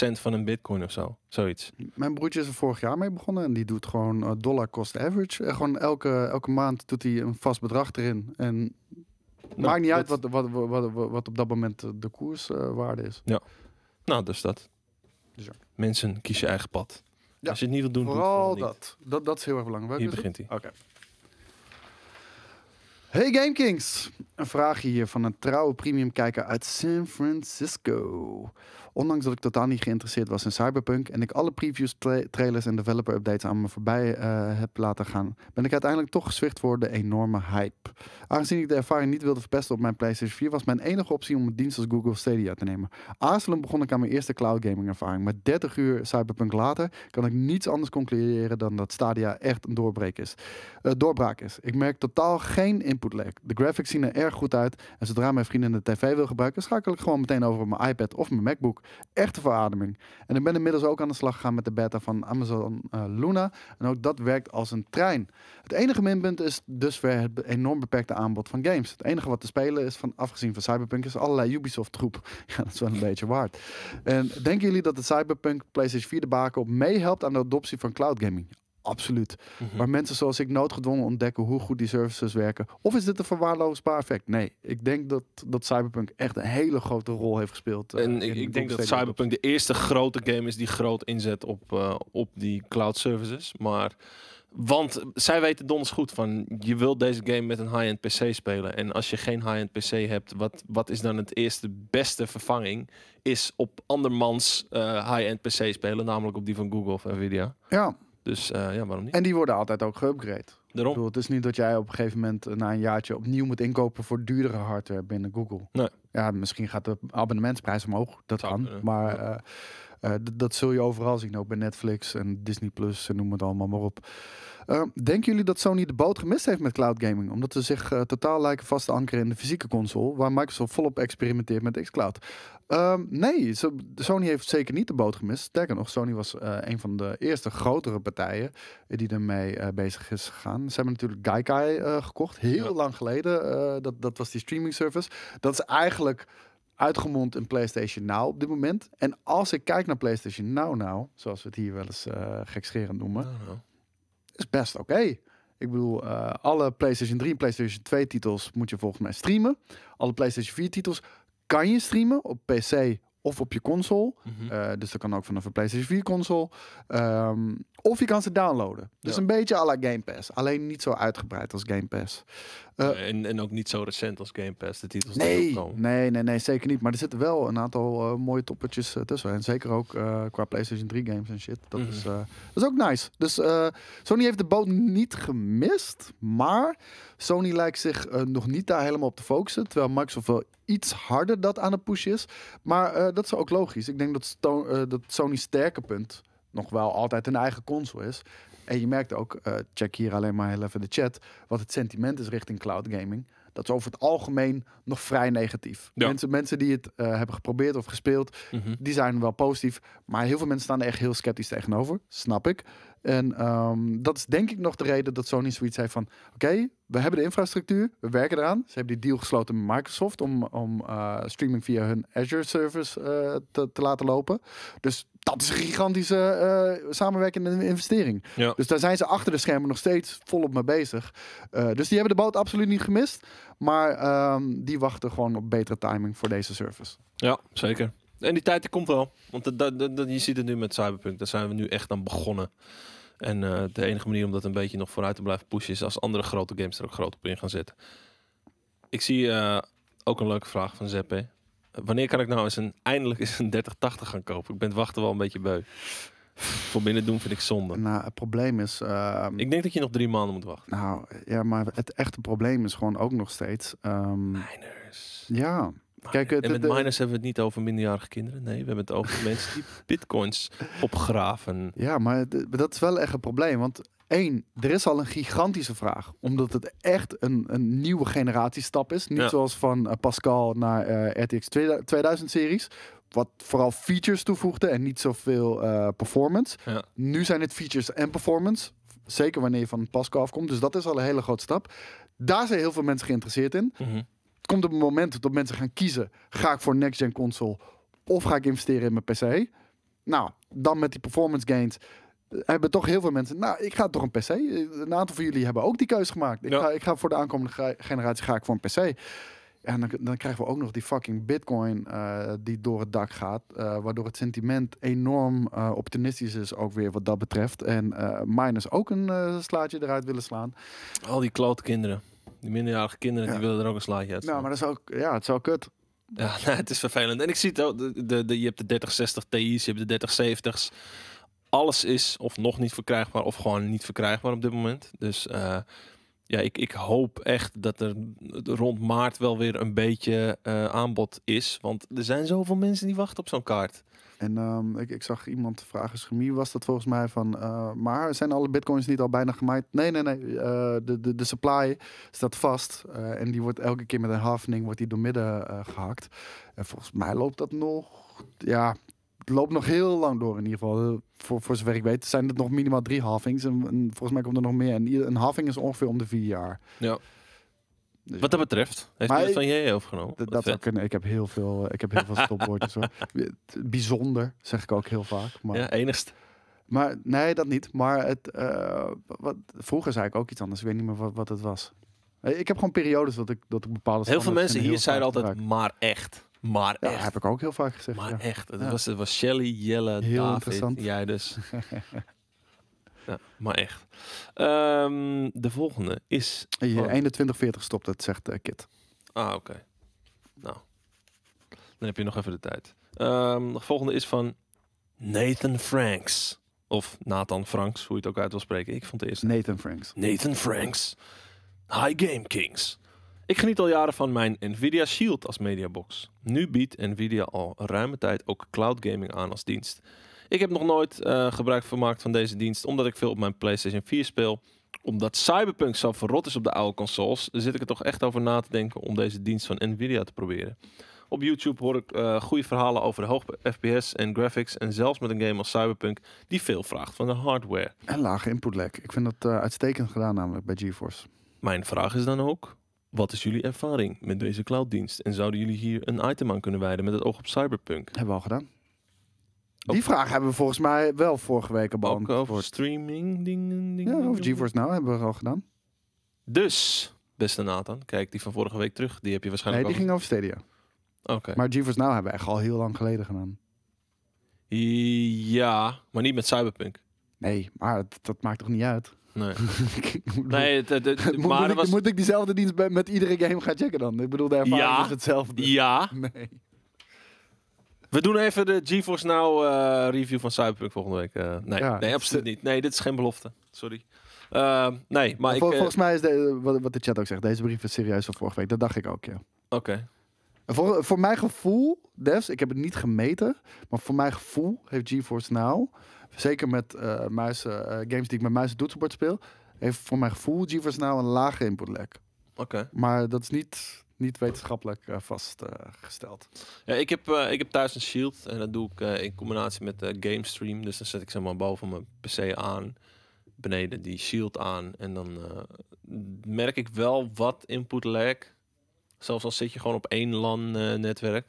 1% van een bitcoin of zo. Zoiets. Mijn broertje is er vorig jaar mee begonnen en die doet gewoon eh, dollar cost average. En eh, gewoon elke, elke maand doet hij een vast bedrag erin. En nou, maakt niet uit wat, wat, wat, wat, wat op dat moment eh, de koerswaarde is. Ja. Nou, dus dat. Dus Mensen, kies je eigen pad. Ja. Als je het niet wilt doen, vooral doe het dat. dat. Dat is heel erg belangrijk. Hier begint hij. Oké. Hey GameKings! Een vraagje hier van een trouwe premium kijker uit San Francisco. Ondanks dat ik totaal niet geïnteresseerd was in Cyberpunk en ik alle previews, trailers en developer updates aan me voorbij eh, heb laten gaan, ben ik uiteindelijk toch gezwicht voor de enorme hype. Aangezien ik de ervaring niet wilde verpesten op mijn PlayStation 4, was mijn enige optie om een dienst als Google Stadia te nemen. Aarzelend begon ik aan mijn eerste cloud gaming ervaring, maar 30 uur Cyberpunk later kan ik niets anders concluderen dan dat Stadia echt een doorbreek is. Eh, doorbraak is. Ik merk totaal geen input lag. De graphics zien er erg goed uit en zodra mijn vrienden de tv wil gebruiken, schakel ik gewoon meteen over op mijn iPad of mijn MacBook. Echte verademing. En ik ben inmiddels ook aan de slag gegaan met de beta van Amazon eh, Luna. En ook dat werkt als een trein. Het enige minpunt is dusver het enorm beperkte aanbod van games. Het enige wat te spelen is, van, afgezien van Cyberpunk, is allerlei Ubisoft troep. Ja, dat is wel een beetje waard. En denken jullie dat de Cyberpunk PlayStation 4 de baken op meehelpt aan de adoptie van cloud gaming? absoluut. Mhm. Maar mensen zoals ik noodgedwongen ontdekken hoe goed die services werken. Of is dit een verwaarloosbaar effect? Nee, ik denk dat, dat Cyberpunk echt een hele grote rol heeft gespeeld. en eh, ik, denk dat Cyberpunk de eerste grote game is die groot inzet op, eh, op die cloud services. Maar. Want zij weten dons goed van je wilt deze game met een high-end PC spelen. En als je geen high-end PC hebt, wat, wat is dan het eerste beste vervanging? Is op andermans uh, high-end PC spelen, namelijk op die van Google of Nvidia. Ja, dus eh, ja, waarom niet? En die worden altijd ook geüpgrade. Daarom. Ik bedoel, het is niet dat jij op een gegeven moment eh, na een jaartje opnieuw moet inkopen voor duurdere hardware binnen Google. Nee. Ja, misschien gaat de abonnementsprijs omhoog. Dat kan. maar eh, eh, dat zul je overal zien, ook bij Netflix en Disney Plus en noem het allemaal maar op. Ehm, denken jullie dat Sony de boot gemist heeft met cloud gaming? Omdat ze zich eh, totaal lijken vast te ankeren in de fysieke console, waar Microsoft volop experimenteert met xCloud. Ehm, nee, Sony heeft zeker niet de boot gemist. Sterker nog, Sony was eh, een van de eerste grotere partijen die ermee bezig is gegaan. Ze hebben natuurlijk Gaikai gekocht, heel lang geleden. dat, dat was die streaming service. Dat is eigenlijk uitgemond in PlayStation Now op dit moment. En als ik kijk naar PlayStation Now nou, zoals we het hier wel eens uh, gekscherend noemen, nou, nou. is best oké. Ik bedoel, eh, alle PlayStation 3 en PlayStation 2 titels moet je volgens mij streamen. Alle PlayStation 4 titels kan je streamen op PC of op je console. Mhm. Eh, dus dat kan ook vanaf een PlayStation 4 console. Ehm, of je kan ze downloaden. Dus een beetje à la Game Pass. Alleen niet zo uitgebreid als Game Pass. Eh, eh, en, en ook niet zo recent als Game Pass, de titels nee, die Nee, nee, nee, zeker niet. Maar er zitten wel een aantal eh, mooie toppertjes tussen. En zeker ook qua PlayStation 3 games en shit. Dat, mhm. is, dat is ook nice. Dus Sony heeft de boot niet gemist. Maar Sony lijkt zich nog niet daar helemaal op te focussen. Terwijl Microsoft wel iets harder dat aan de push is. Maar dat is ook logisch. Ik denk dat, dat Sony's sterke punt nog wel altijd een eigen console is. En je merkt ook, eh, check hier alleen maar heel even de chat, wat het sentiment is richting cloud gaming. Dat is over het algemeen nog vrij negatief. Mensen, mensen die het eh, hebben geprobeerd of gespeeld, mhm. die zijn wel positief. Maar heel veel mensen staan er echt heel sceptisch tegenover. Snap ik. En ehm, dat is denk ik nog de reden dat Sony zoiets heeft van... oké, we hebben de infrastructuur, we werken eraan. Ze hebben die deal gesloten met Microsoft... om, om eh, streaming via hun Azure-service te, te, laten lopen. Dus dat is een gigantische uh, samenwerkende investering. Ja. Dus daar zijn ze achter de schermen nog steeds volop mee bezig. Eh, dus die hebben de boot absoluut niet gemist. Maar ehm, die wachten gewoon op betere timing voor deze service. Ja, zeker. En die tijd komt wel. Want dat, dat, je ziet het nu met Cyberpunk. Daar zijn we nu echt aan begonnen. En eh, de enige manier om dat een beetje nog vooruit te blijven pushen... is als andere grote games er ook groot op in gaan zetten. Ik zie ook een leuke vraag van Zeppe wanneer kan ik nou eens een, eindelijk eens een 3080 gaan kopen? Ik ben het wachten wel een beetje beu. Voor binnen doen vind ik zonde. Nou, het probleem is. Ehm, ik denk dat je nog drie maanden moet wachten. Nou ja, maar het echte probleem is gewoon ook nog steeds. Um, miners. Ja. Kijk, en met miners hebben we het niet over minderjarige kinderen. Nee, we hebben het over mensen die bitcoins opgraven. Ja, maar dat is wel echt een probleem. Want Eén, er is al een gigantische vraag. Omdat het echt een, een nieuwe generatiestap is. Niet zoals van eh, Pascal naar eh, RTX 2000-series. Wat vooral features toevoegde en niet zoveel uh, performance. Nu zijn het features en performance. Zeker wanneer je van Pascal afkomt. Dus dat is al een hele grote stap. Daar zijn heel veel mensen geïnteresseerd in. Mhm. Komt op het moment dat mensen gaan kiezen: ga ik voor next-gen console of ga ik investeren in mijn PC? Nou, dan met die performance gains hebben toch heel veel mensen. Nou, ik ga toch een PC. Een aantal van jullie hebben ook die keuze gemaakt. Ik, ga, ik ga voor de aankomende generatie ga ik voor een PC. En dan, dan krijgen we ook nog die fucking bitcoin eh, die door het dak gaat. Eh, waardoor het sentiment enorm eh, optimistisch is ook weer wat dat betreft. En miners ook een slaatje eruit willen slaan. Al die kinderen, Die minderjarige kinderen die willen er ook een slaatje uit. Nou, maar dat is ook, ja, het is ook kut. Ja, nou, het is vervelend. En ik zie het ook, de, de, je hebt de 3060 Ti's, je hebt de 3070's alles is of nog niet verkrijgbaar of gewoon niet verkrijgbaar op dit moment. Dus eh, ja, ik, ik hoop echt dat er rond maart wel weer een beetje eh, aanbod is. Want er zijn zoveel mensen die wachten op zo'n kaart. En ehm, ik, ik zag iemand vragen, Schemie was dat volgens mij van, eh, maar zijn alle bitcoins niet al bijna gemaaid? Nee, nee, nee. de, de, de supply staat vast en die wordt elke keer met een halving wordt die doormidden gehakt. En volgens mij loopt dat nog, ja, het loopt nog heel lang door in ieder geval. Eh, voor, voor zover ik weet zijn het nog minimaal drie halvings. En, volgens mij komt er nog meer. En een halving is ongeveer om de vier jaar. Ja. Dus wat dat betreft, heeft hij het van jij overgenomen? Dat, dat Ik heb heel veel, eh, ik heb heel veel stopwoordjes hoor. Bijzonder, zeg ik ook heel vaak. Maar... Ja, enigst. Maar nee, dat niet. Maar het, eh, wat, vroeger zei ik ook iets anders. Ik weet niet meer wat, wat het was. Ik heb gewoon periodes dat ik, dat bepaalde. Heel veel mensen hier zeiden altijd, maar echt. Maar echt. heb ik ook heel vaak gezegd. Maar echt, het, was, het was Shelley, Jelle, heel David, jij dus. ja, maar echt. Ehm, de volgende is... Je 2140 stopt het, zegt uh, Kit. Ah, oké. Nou, dan heb je nog even de tijd. Ehm, de volgende is van Nathan Franks. Of Nathan Franks, hoe je het ook uit wil spreken. Ik vond het eerst. Nathan Franks. Nathan Franks. Hi Game Kings. Ik geniet al jaren van mijn Nvidia Shield als mediabox. Nu biedt Nvidia al ruime tijd ook cloud gaming aan als dienst. Ik heb nog nooit uh, gebruik gemaakt van deze dienst, omdat ik veel op mijn PlayStation 4 speel. Omdat Cyberpunk zo verrot is op de oude consoles, zit ik er toch echt over na te denken om deze dienst van Nvidia te proberen. Op YouTube hoor ik uh, goede verhalen over de hoog FPS en graphics. En zelfs met een game als Cyberpunk, die veel vraagt van de hardware. En lage input lag. Ik vind dat eh, uitstekend gedaan, namelijk bij GeForce. Mijn vraag is dan ook: wat is jullie ervaring met deze clouddienst? En zouden jullie hier een item aan kunnen wijden met het oog op cyberpunk? Hebben we al gedaan. Die vraag hebben we volgens mij wel vorige week al beantwoord. Ook over streaming dingen. Ding, ja, over GeForce Now hebben we al gedaan. Dus, beste Nathan, kijk die van vorige week terug. Die heb je waarschijnlijk Nee, die ging over Stadia. Oké. Maar GeForce Now hebben we echt al heel lang geleden gedaan. Ja, maar niet met Cyberpunk. Nee, maar dat, maakt toch niet uit? Nee. nee moet, ik, diezelfde dienst bij, met iedere game gaan checken dan? Ik bedoel, de ervaring is hetzelfde. Ja. Nee. We doen even de GeForce Now eh, review van Cyberpunk volgende week. Eh, nee, absoluut niet. Nee, dit is geen belofte. Sorry. Ehm, nee, maar ik, eh, volgens mij is de, wat, de chat ook zegt, deze brief is serieus van vorige week. Dat dacht ik ook, ja. Oké. Voor, voor mijn gevoel, Devs, ik heb het niet gemeten, maar voor mijn gevoel heeft GeForce Now zeker met uh, muizen, eh, games die ik met muis toetsenbord speel, heeft voor mijn gevoel GeForce nou een lage input lag. Oké. Maar dat is niet, niet wetenschappelijk eh, vastgesteld. ja, ik heb, ik heb thuis een Shield en dat doe ik in combinatie met Game Stream. Dus dan zet ik zeg maar boven mijn PC aan, beneden die Shield aan en dan merk ik wel wat input lag. Zelfs al zit je gewoon op één LAN-netwerk.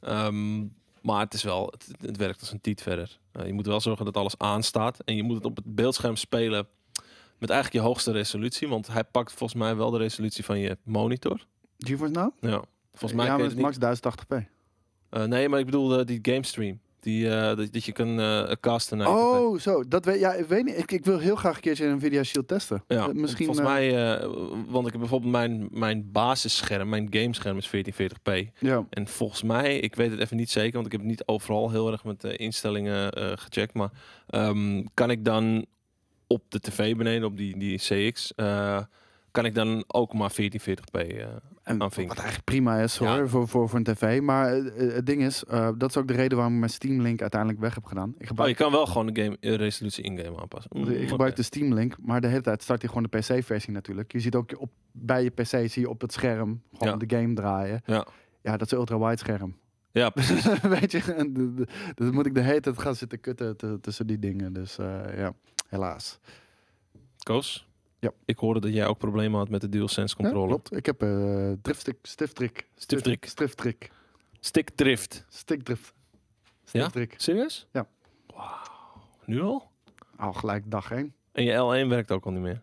Ehm, maar het is wel, het, werkt als een tiet verder. Eh, je moet wel zorgen dat alles aanstaat. En je moet het op het beeldscherm spelen met eigenlijk je hoogste resolutie. Want hij pakt volgens mij wel de resolutie van je monitor. GeForce nou? Ja. Volgens mij ja, maar het max 1080p. Eh, nee, maar ik bedoel eh, die game stream. Die, eh, dat, je kan casten. Eh, Naar oh, zo. Dat weet, ja, ik weet niet. Ik, ik wil heel graag een keertje een video Shield testen. Ja, eh, misschien, volgens mij, want ik heb bijvoorbeeld mijn, mijn basisscherm, mijn gamescherm is 1440p. Ja. En volgens mij, ik weet het even niet zeker, want ik heb niet overal heel erg met de instellingen gecheckt. Maar ehm, kan ik dan op de tv beneden, op die, die CX, kan ik dan ook maar 1440p uh, eh, en, aanvinken. Wat eigenlijk prima is hoor, voor, voor, voor een tv. Maar eh, eh, het ding is, dat is ook de reden waarom ik mijn Steam Link uiteindelijk weg heb gedaan. Ik gebruik... Oh, je kan wel gewoon de game, resolutie in-game aanpassen. ik mm, gebruik de Steam Link, maar de hele tijd start hij gewoon de PC-versie natuurlijk. Je ziet ook op, bij je PC zie je op het scherm gewoon de game draaien. Ja. ja, dat is ultra-wide scherm. Ja, precies. Weet je, dus moet ik de hele tijd gaan zitten kutten tussen die dingen. Dus ja, helaas. Koos? Ja. Ik hoorde dat jij ook problemen had met de DualSense controller. Ja, klopt. Ik heb drift, eh, driftstick, stiftrik. stick. Stick Stickdrift. Stickdrift. drift. Ja? Serieus? Ja. Wauw. Nu al? Al gelijk dag één. En je L1 werkt ook al niet meer?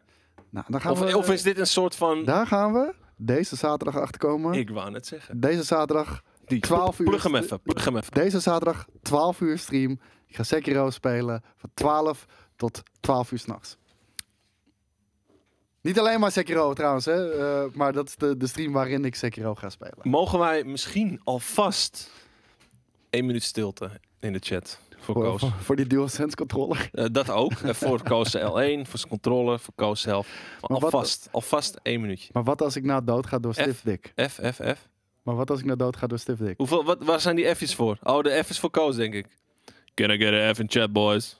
Nou, dan gaan of, we, of is dit een soort van... Daar gaan we deze zaterdag achterkomen. Ik wou net zeggen. Deze zaterdag Die. 12 uur... Plug hem even, plug hem even. Deze zaterdag 12 uur stream. Ik ga Sekiro spelen van 12 tot 12 uur s'nachts. Niet alleen maar Sekiro trouwens, hè? Eh, maar dat is de, stream waarin ik Sekiro ga spelen. Mogen wij misschien alvast één minuut stilte in de chat voor, Koos? Voor, die DualSense controller? Eh, dat ook. Eh, voor Koos L1, voor zijn controller, voor Koos zelf. alvast, alvast één minuutje. Maar wat als ik nou dood ga door stiff dick? F, F, F. Maar wat als ik nou dood ga door dick? Hoeveel, wat, waar zijn die F's voor? Oh, de F's voor Koos, denk ik. Can I get a F in chat, boys?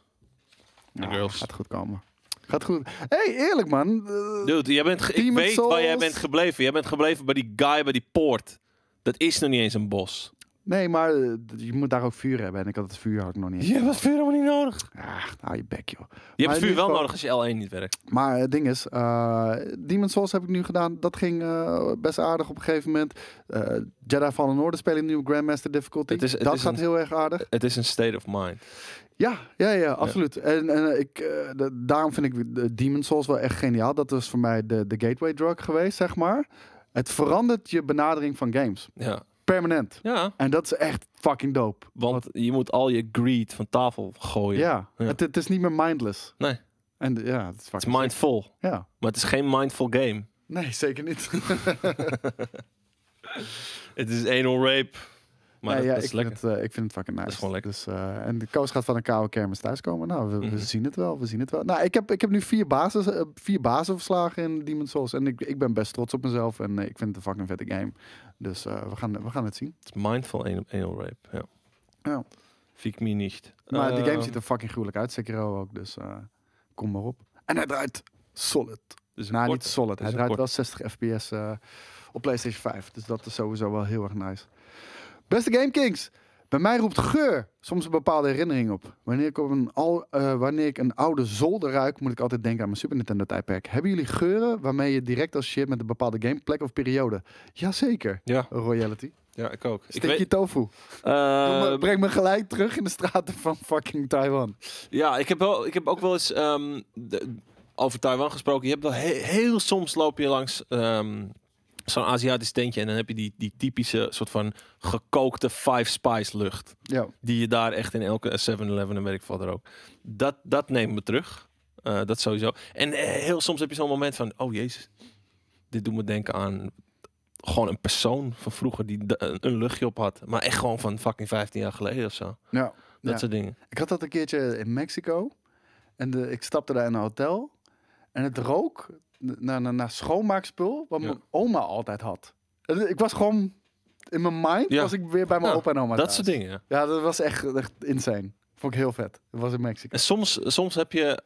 Ja, girls. Gaat goed komen. Gaat goed. hey, eerlijk man. Eh, Dude, jij bent ik weet waar jij bent gebleven. Jij bent gebleven bij die guy bij die poort. Dat is nog niet eens een bos. Nee, maar eh, je moet daar ook vuur hebben. En ik had het vuur had ik nog niet. Je hebt het vuur helemaal niet nodig. Ach, ah, nou je bek joh. Je hebt het vuur wel nodig als je L1 niet werkt. Maar het ding is, uh, Demon's Souls heb ik nu gedaan. Dat ging best aardig op een gegeven moment. Jedi van Order spelen nu op Grandmaster Difficulty. dat gaat heel erg aardig. Het is een state of mind. Ja, ja, ja, absoluut. En, en eh, ik, eh, daarom vind ik Demon Souls wel echt geniaal. Dat is voor mij de, de gateway drug geweest, zeg maar. Het verandert je benadering van games. Ja. Permanent. Ja. En dat is echt fucking dope. Want je moet al je greed van tafel gooien. Ja, Het, het, is niet meer mindless. Nee. En ja, het is, het is mindful. Ja. Maar het is geen mindful game. Nee, zeker niet. het is anal rape. Maar ja, dat is ik lekker. Vind het, eh, ik vind het fucking nice. Dat is gewoon lekker. Dus, eh, en de koos gaat van een koude kermis thuiskomen. Nou, we, mhm. zien het wel. We zien het wel. Nou, ik heb, ik heb nu vier basis, eh, vier bazen verslagen in Demon's Souls. En ik, ik ben best trots op mezelf. En ik vind het een fucking vette game. Dus we, gaan, we gaan het zien. Het is mindful anal rape, ja. Ja. Fiek me niet. Maar de game ehm. ziet er fucking gruwelijk uit. zeker ook, dus kom maar op. En hij draait solid. Dus nou, niet solid. Hij draait wel 60 fps op PlayStation 5. Dus dat is sowieso wel heel erg nice. Beste GameKings, bij mij roept geur soms een bepaalde herinnering op. Wanneer ik, een al, eh, wanneer ik een oude zolder ruik, moet ik altijd denken aan mijn Super Nintendo tijdperk. Hebben jullie geuren waarmee je direct associeert met een bepaalde gameplek of periode? Jazeker, ja. royalty. Ja, ik ook. Stik je tofu. Uh... breng me gelijk terug in de straten van fucking Taiwan. Ja, ik heb, wel, ik heb ook wel eens ehm, over Taiwan gesproken. Je hebt wel heel soms loop je langs ehm, zo'n Aziatisch tentje en dan heb je die, die typische soort van gekookte Five Spice lucht. Ja. Die je daar echt in elke 7-Eleven en werk van er ook. Dat, dat neemt me terug. Eh, dat sowieso. En eh, heel soms heb je zo'n moment van, oh jezus, dit doet me denken aan gewoon een persoon van vroeger die een luchtje op had. Maar echt gewoon van fucking 15 jaar geleden of zo. Ja. Dat soort dingen. Ik had dat een keertje in Mexico. En de, ik stapte daar in een hotel. En het rook naar, naar, schoonmaakspul wat mijn oma altijd had. Ik was gewoon in mijn mind was ik weer bij mijn opa en oma. Dat soort dingen. Ja, dat was echt, echt insane. Vond ik heel vet. Dat was in Mexico. soms, soms heb je,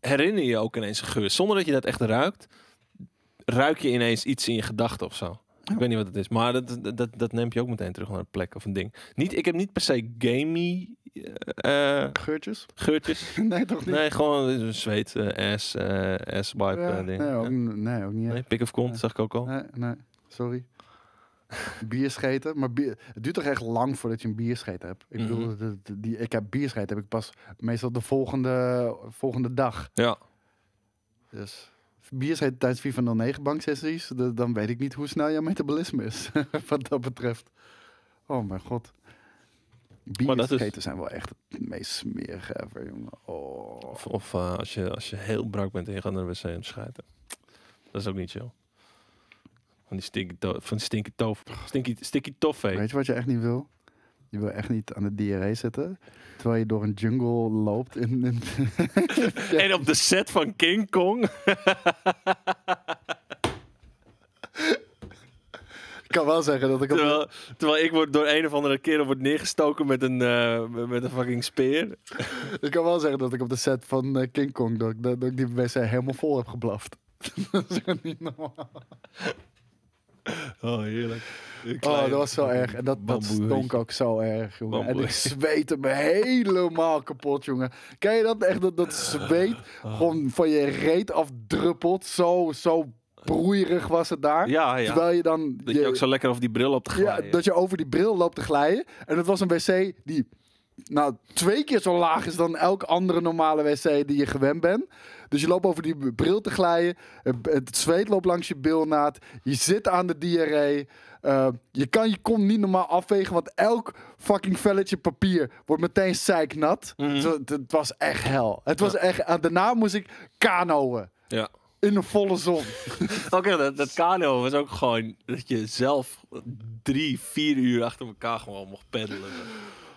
herinner je ook ineens een geur. Zonder dat je dat echt ruikt, ruik je ineens iets in je gedachten of zo. Ik weet niet wat het is, maar dat, dat, dat neem je ook meteen terug naar een plek of een ding. Niet, ik heb niet per se gamey eh, geurtjes? Geurtjes. nee, toch niet? Nee, gewoon zweet, uh, eh, ass, uh, eh, ass wipe Nee, ook, ja. nee, ook niet. Nee, pick of kont, zag ik ook al. Nee, nee sorry. bier scheten, maar bier, het duurt toch echt lang voordat je een bier scheten hebt. Ik bedoel, mhm. die, ik heb bier scheten, heb ik pas meestal de volgende, volgende dag. Ja. Dus bier scheten tijdens 4 van 09 banksessies, dan weet ik niet hoe snel jouw metabolisme is, wat dat betreft. Oh mijn god dat is... zijn wel echt het meest smerige ever, jongen. Oh. Of, eh, als, je, als je heel brak bent en je gaat naar de wc schijten. Dat is ook niet chill. Van die stinky, van stinky tof. Stinky, toffee. Weet je wat je echt niet wil? Je wil echt niet aan de diarree zitten. Terwijl je door een jungle loopt. In, in en op de set van King Kong. ik kan wel zeggen dat ik... Terwijl, terwijl ik word door een of andere kerel wordt neergestoken met een, eh, met een fucking speer. ik kan wel zeggen dat ik op de set van eh, King Kong... Dat, ik die wc helemaal vol heb geblaft. dat is niet normaal. Oh, heerlijk. Oh, dat was zo erg. En dat, dat stonk ook zo erg, jongen. En ik zweette me helemaal kapot, jongen. Ken je dat echt? Dat, dat zweet ah. gewoon van je reet afdruppelt. Zo, zo broeierig was het daar. Ja, Terwijl je dan... Dat je, ook zo lekker over die bril op te glijden. Ja, dat je over die bril loopt te glijden. En het was een wc die nou, twee keer zo laag is dan elk andere normale wc die je gewend bent. Dus je loopt over die bril te glijden. Het zweet loopt langs je bilnaad. Je zit aan de diarree. Eh, je kan je kom niet normaal afwegen, want elk fucking velletje papier wordt meteen zeiknat. Mhm. het, was echt hel. Het was ja. echt, eh, daarna moest ik kanoën. Ja in de volle zon. Oké, dat, dat kano was ook gewoon dat je zelf drie, vier uur achter elkaar gewoon mocht peddelen.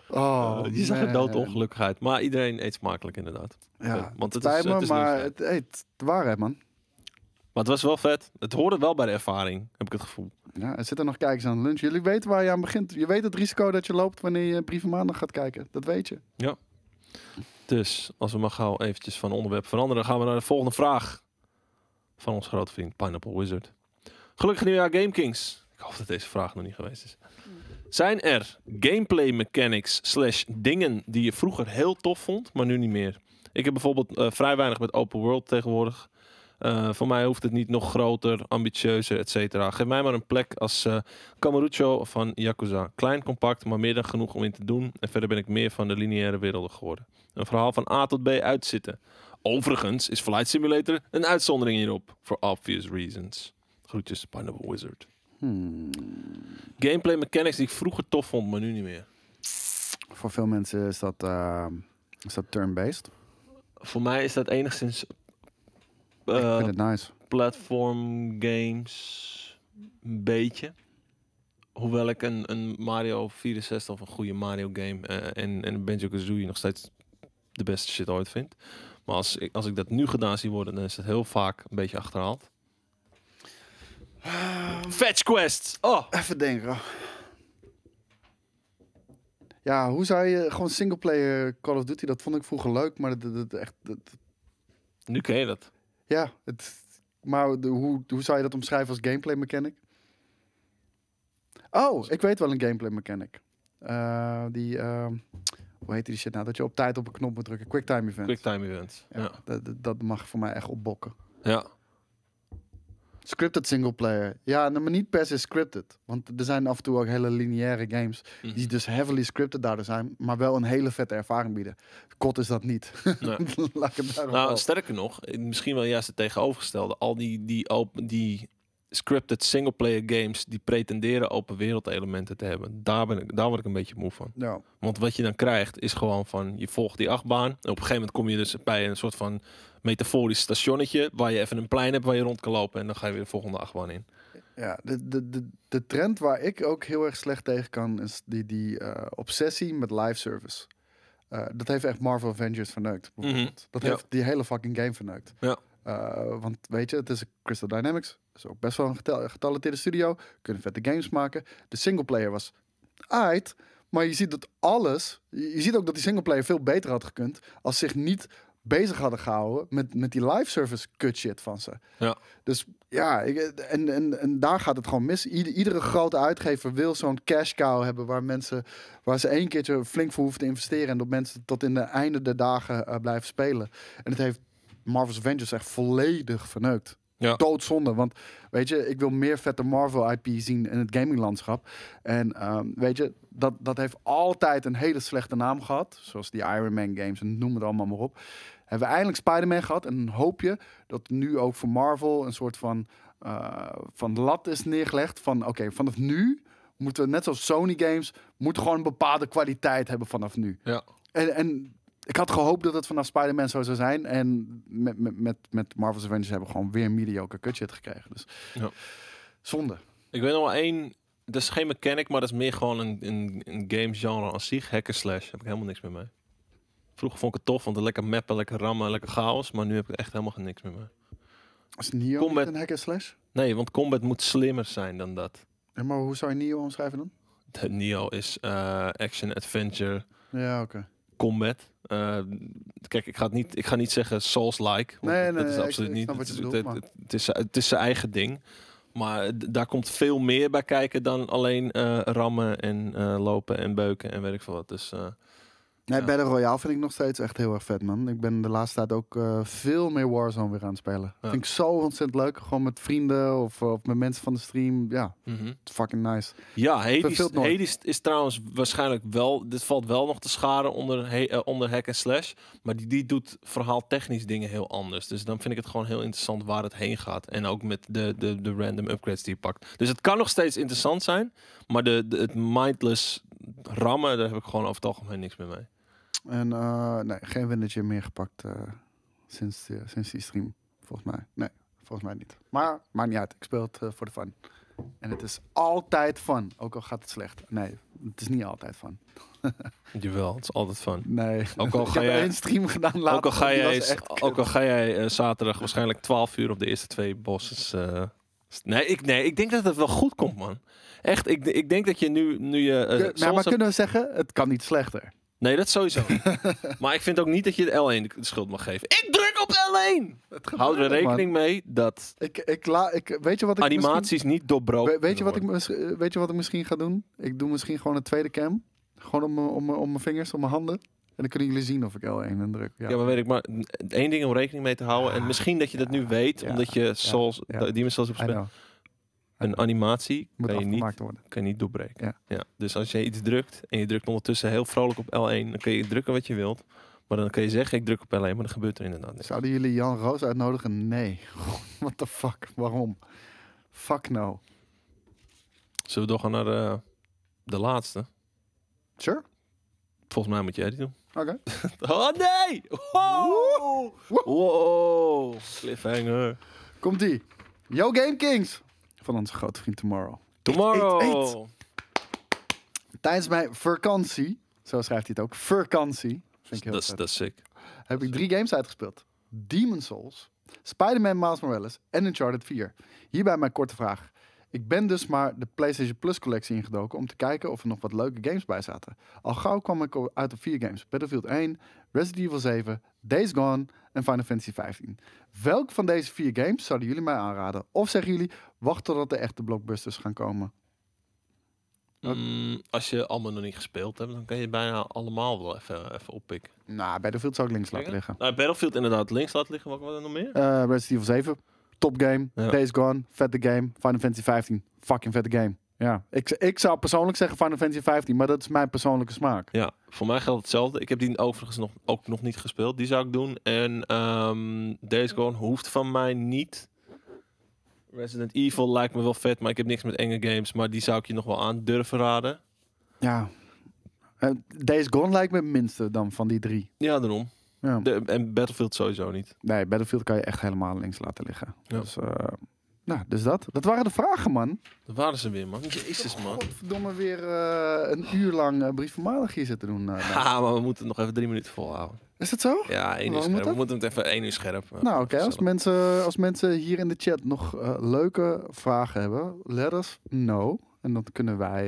Oh, eh, je zag een doodongelukkigheid. Maar iedereen eet smakelijk inderdaad. Ja, want het, is, het is maar het eet de waarheid, man. Maar het was wel vet. Het hoorde wel bij de ervaring, heb ik het gevoel. Ja, er zitten nog kijkers aan de lunch. Jullie weten waar je aan begint. Je weet het risico dat je loopt wanneer je brieven maandag gaat kijken. Dat weet je. Ja. Dus als we maar gauw eventjes van onderwerp veranderen, gaan we naar de volgende vraag van ons grote vriend Pineapple Wizard. Gelukkig nieuwjaar GameKings. Ik hoop dat deze vraag nog niet geweest is. Zijn er gameplay mechanics slash dingen die je vroeger heel tof vond, maar nu niet meer? Ik heb bijvoorbeeld eh, vrij weinig met open world tegenwoordig. Eh, voor mij hoeft het niet nog groter, ambitieuzer, et cetera. Geef mij maar een plek als uh, van Yakuza. Klein, compact, maar meer dan genoeg om in te doen. En verder ben ik meer van de lineaire werelden geworden. Een verhaal van A tot B uitzitten. Overigens is Flight Simulator een uitzondering hierop, for obvious reasons. Groetjes, Pineapple Wizard. Hmm. Gameplay mechanics die ik vroeger tof vond, maar nu niet meer. Voor veel mensen is dat, eh, is dat turn-based. Voor mij is dat enigszins... ik vind eh, het nice. Platform games, een beetje. Hoewel ik een, een Mario 64 of een goede Mario game uh, en, en Banjo-Kazooie nog steeds de beste shit ooit vind als ik, als ik dat nu gedaan zie worden, dan is het heel vaak een beetje achterhaald. Ehm, Fetch Quest! Oh! Even denken. Oh. Ja, hoe zou je gewoon singleplayer Call of Duty? Dat vond ik vroeger leuk, maar dat, dat echt. Nu ken je dat. Ja, het, maar de, hoe, hoe zou je dat omschrijven als gameplay mechanic? Oh, ik weet wel een gameplay mechanic. Uh, die. Ehm, hoe heet die shit nou? Dat je op tijd op een knop moet drukken. Quicktime event. Quicktime event. Ja, Dat, dat, mag voor mij echt opbokken. Ja. Scripted singleplayer. Ja, nou, maar niet per se scripted. Want er zijn af en toe ook hele lineaire games. Die mhm. dus heavily scripted daar zijn. Maar wel een hele vette ervaring bieden. Kot is dat niet. Laat nou, sterker nog. Misschien wel juist het tegenovergestelde. Al die, die, open, die scripted singleplayer games die pretenderen open wereld elementen te hebben. Daar, ben ik, daar word ik een beetje moe van. Ja. Want wat je dan krijgt is gewoon van je volgt die achtbaan. En op een gegeven moment kom je dus bij een soort van metaforisch stationnetje waar je even een plein hebt waar je rond kan lopen en dan ga je weer de volgende achtbaan in. Ja, de, de, de, de trend waar ik ook heel erg slecht tegen kan is die, die eh, obsessie met live service. Eh, dat heeft echt Marvel Avengers verneukt. Bijvoorbeeld. Mhm. Dat heeft die hele fucking game verneukt. Ja. Eh, want weet je, het is Crystal Dynamics. is ook best wel een getalenteerde studio. Kunnen vette games maken. De singleplayer was uit. Maar je ziet dat alles. Je ziet ook dat die singleplayer veel beter had gekund. Als zich niet bezig hadden gehouden met, met die live service cut shit van ze. Ja. Dus ja, ik, en, en, en daar gaat het gewoon mis. iedere grote uitgever wil zo'n cash cow hebben waar mensen, waar ze één keertje flink voor hoeven te investeren en dat mensen tot in de einde der dagen eh, blijven spelen. En het heeft Marvel's Avengers echt volledig verneukt. Ja. Doodzonde, want weet je, ik wil meer vette Marvel IP zien in het gaminglandschap. En ehm, weet je, dat, dat heeft altijd een hele slechte naam gehad. Zoals die Iron Man games en noem het allemaal maar op. Hebben we eindelijk Spider-Man gehad en hoop je dat nu ook voor Marvel een soort van, eh, van lat is neergelegd. Van oké, vanaf nu moeten we, net zoals Sony games, moet gewoon een bepaalde kwaliteit hebben vanaf nu. Ja. En, en ik had gehoopt dat het vanaf Spider-Man zo zou zijn. En met, met, met, met Marvel's Avengers hebben we gewoon weer mediocre kutje gekregen. Dus ja. zonde. Ik weet nog wel één... Dat is geen mechanic, maar dat is meer gewoon een, een, een game genre als zich. hacker slash. heb ik helemaal niks meer mee. Vroeger vond ik het tof, want het lekker mappen, lekker rammen, lekker chaos. Maar nu heb ik echt helemaal niks meer mee. Als Nio combat... een hacker slash? Nee, want combat moet slimmer zijn dan dat. Ja, maar hoe zou je Nio omschrijven dan? De Nio is eh, action-adventure. Ja, oké combat. Eh, kijk, ik ga, het niet, ik ga niet zeggen Souls-like. Nee, dat is absoluut niet. Het, het, is, het is zijn eigen ding. Maar daar komt veel meer bij kijken dan alleen uh, rammen en eh, lopen en beuken en weet ik veel wat. Dus Nee, ja. Battle Royale vind ik nog steeds echt heel erg vet, man. Ik ben de laatste tijd ook eh, veel meer Warzone weer aan het spelen. Ja. Vind ik zo ontzettend leuk. Gewoon met vrienden of, eh, of met mensen van de stream. Ja, mm -hmm. fucking nice. Ja, Hades, is trouwens waarschijnlijk wel... Dit valt wel nog te scharen onder, eh, onder hack en slash. Maar die, die doet verhaaltechnisch dingen heel anders. Dus dan vind ik het gewoon heel interessant waar het heen gaat. En ook met de, de, de random upgrades die je pakt. Dus het kan nog steeds interessant zijn. Maar de, de het mindless rammen, daar heb ik gewoon over het algemeen niks meer mee. En eh, nee, geen winnetje meer gepakt eh, sinds, eh, sinds die stream, volgens mij. Nee, volgens mij niet. Maar maakt niet uit, ik speel het voor de fun. En het is altijd fun, ook al gaat het slecht. Nee, het is niet altijd fun. Jawel, het is altijd fun. Nee, ook al ga jij, één stream gedaan later. Ook al ga jij, ook al ga jij zaterdag waarschijnlijk 12 uur op de eerste twee bosses. nee, ik, nee, ik denk dat het wel goed komt, man. Echt, ik, ik denk dat je nu, nu je... maar kunnen we zeggen, het kan niet slechter. Nee, dat sowieso. maar ik vind ook niet dat je de L1 de schuld mag geven. Ik druk op L1! Houd er rekening mee dat ik, ik la, ik, weet je wat ik animaties niet doorbroken weet je wat ik eh, Weet je wat ik misschien ga doen? Ik doe misschien gewoon een tweede cam. Gewoon om, om, om mijn vingers, om mijn handen. En dan kunnen jullie zien of ik L1 en druk. Ja. maar weet ik maar. één ding om rekening mee te houden. En ah, misschien dat je dat nu weet, omdat je zoals die Demon zo hebt gespeeld een animatie Moet kan je, niet, kan je niet doorbreken. Ja. Dus als je iets drukt en je drukt ondertussen heel vrolijk op L1, dan kun je drukken wat je wilt. Maar dan kun je zeggen, ik druk op L1, maar dan gebeurt er inderdaad niks. Zouden jullie Jan Roos uitnodigen? Nee. What the fuck? Waarom? Fuck no. Zullen we doorgaan naar eh, de laatste? Sure. Volgens mij moet jij die doen. Oké. oh nee! Wow! wow! Cliffhanger. Komt-ie. Yo Game Kings van onze grote vriend Tomorrow. Tomorrow! eet, Tijdens mijn vakantie, zo schrijft hij het ook, vakantie. ik Dat is sick. Heb ik drie games uitgespeeld. Demon Souls, Spider-Man Miles Morales en Uncharted 4. Hierbij mijn korte vraag. Ik ben dus maar de PlayStation Plus collectie ingedoken om te kijken of er nog wat leuke games bij zaten. Al gauw kwam ik uit op vier games: Battlefield 1, Resident Evil 7, Days Gone en Final Fantasy 15. Welk van deze vier games zouden jullie mij aanraden? Of zeggen jullie, wacht totdat de echte blockbusters gaan komen? Mm, als je allemaal nog niet gespeeld hebt, dan kan je bijna allemaal wel even, even oppikken. Nou, Battlefield zou ik links laten liggen. Nou, Battlefield inderdaad links laten liggen. Wat er nog meer? Eh, Resident Evil 7 top game. Days Gone, vette game. Final Fantasy 15, fucking vette game. Ja, ik, ik zou persoonlijk zeggen Final Fantasy 15, maar dat is mijn persoonlijke smaak. Ja, voor mij geldt hetzelfde. Ik heb die overigens nog, ook nog niet gespeeld. Die zou ik doen. En um, Days Gone hoeft van mij niet. Resident Evil lijkt me wel vet, maar ik heb niks met enge games. Maar die zou ik je nog wel aan durven raden. Ja. Eh, Days Gone lijkt me minste dan van die drie. Ja, daarom. Ja. De, en Battlefield sowieso niet. Nee, Battlefield kan je echt helemaal links laten liggen. Ja. Dus, eh, nou, dus dat. Dat waren de vragen, man. Dat waren ze weer, man. Jezus, man. Godverdomme, weer eh, een uur lang uh, Malig hier zitten doen. Uh, ja, ah, maar we moeten nog even drie minuten volhouden. Is dat zo? Ja, één uur scherp. We moeten het even één uur scherp. nou, oké. Als, mensen, als mensen hier in de chat nog leuke vragen hebben, let us know. En dan kunnen wij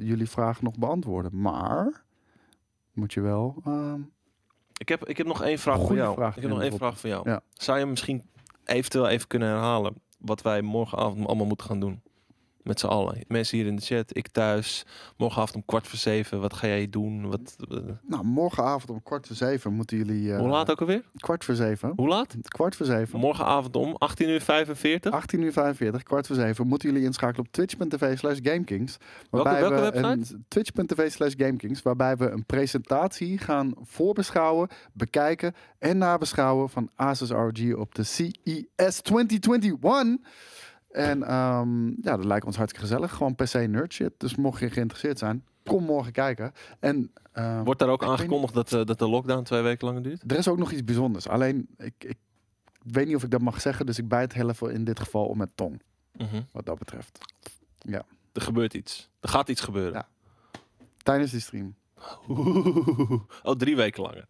jullie vragen nog beantwoorden. Maar moet je wel ehm, ik heb, ik heb nog één vraag voor jou. ik heb nog één vraag voor jou. Zou je misschien eventueel even kunnen herhalen wat wij morgenavond allemaal moeten gaan doen? Met z'n allen. Mensen hier in de chat, ik thuis. Morgenavond om kwart voor zeven. Wat ga jij doen? Wat, eh, Nou, morgenavond om kwart voor zeven moeten jullie... Eh, Hoe laat ook alweer? Kwart voor zeven. Hoe laat? Kwart voor zeven. Morgenavond om 18.45 uur 18.45 uur 45, kwart voor zeven. Moeten jullie inschakelen op twitch.tv slash gamekings. Waarbij welke, we website? Twitch.tv slash gamekings. Waarbij we een presentatie gaan voorbeschouwen, bekijken en nabeschouwen van Asus ROG op de CES 2021. En ehm, ja, dat lijkt ons hartstikke gezellig. Gewoon per se nerd shit. Dus mocht je geïnteresseerd zijn, kom morgen kijken. En, ehm, Wordt daar ook aangekondigd dat, eh, dat de lockdown twee weken lang duurt? Er is ook nog iets bijzonders. Alleen, ik, ik weet niet of ik dat mag zeggen. Dus ik bijt heel even in dit geval om mijn tong. Mhm. Wat dat betreft. Ja. Er gebeurt iets. Er gaat iets gebeuren. Ja. Tijdens die stream. oh, drie weken langer.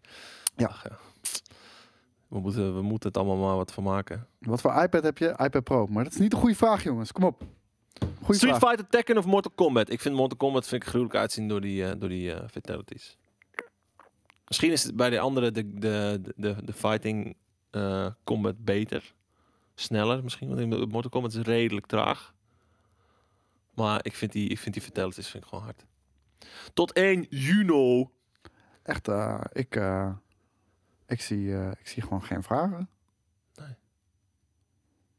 ja. ja. We moeten, we moeten het allemaal maar wat van maken. Wat voor iPad heb je? iPad Pro. Maar dat is niet een goede vraag, jongens. Kom op. Goeie Street Fighter, Tekken of Mortal Kombat? Ik vind Mortal Kombat vind ik gruwelijk uitzien door die, uh, door die eh, fatalities. Misschien is het bij de andere de, de, de, de fighting eh, combat beter. Sneller misschien, want Mortal Kombat is redelijk traag. Maar ik vind die, ik vind die fatalities vind ik gewoon hard. Tot één juno. Echt, ik... Ik zie, eh, ik zie gewoon geen vragen. Nee.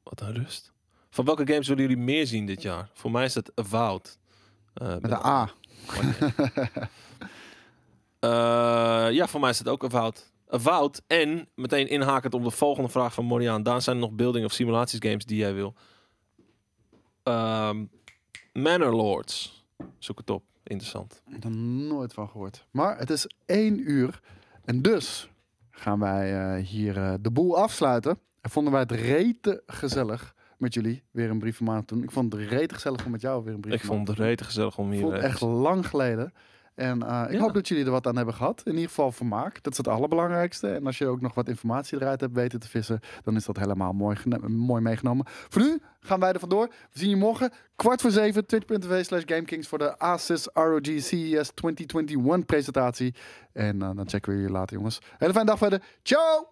Wat een rust. Van welke games willen jullie meer zien dit jaar? Voor mij is het Avowed. Uh, met, een A. Eh, ja, voor mij is het ook Avowed. Avowed en, meteen inhakend op de volgende vraag van Moriaan. Daar zijn er nog building of simulaties games die jij wil. Um, Manor Lords. Zoek het op. Interessant. Ik heb er nooit van gehoord. Maar het is één uur. En dus gaan wij eh, hier eh, de boel afsluiten. En vonden wij het rete gezellig met jullie weer een brief van maand doen. Ik vond het rete gezellig om met jou weer een brief te Ik vond het rete gezellig om hier... Vond eh, echt lang geleden. En eh, ik hoop dat jullie er wat aan hebben gehad. In ieder geval vermaak. Dat is het allerbelangrijkste. En als je ook nog wat informatie eruit hebt weten te vissen, dan is dat helemaal mooi, mooi meegenomen. Voor nu gaan wij er vandoor. We zien je morgen. Kwart voor zeven, twitch.tv slash GameKings voor de Asus ROG CES 2021 presentatie. En eh, dan checken we jullie later, jongens. Hele fijne dag verder. Ciao!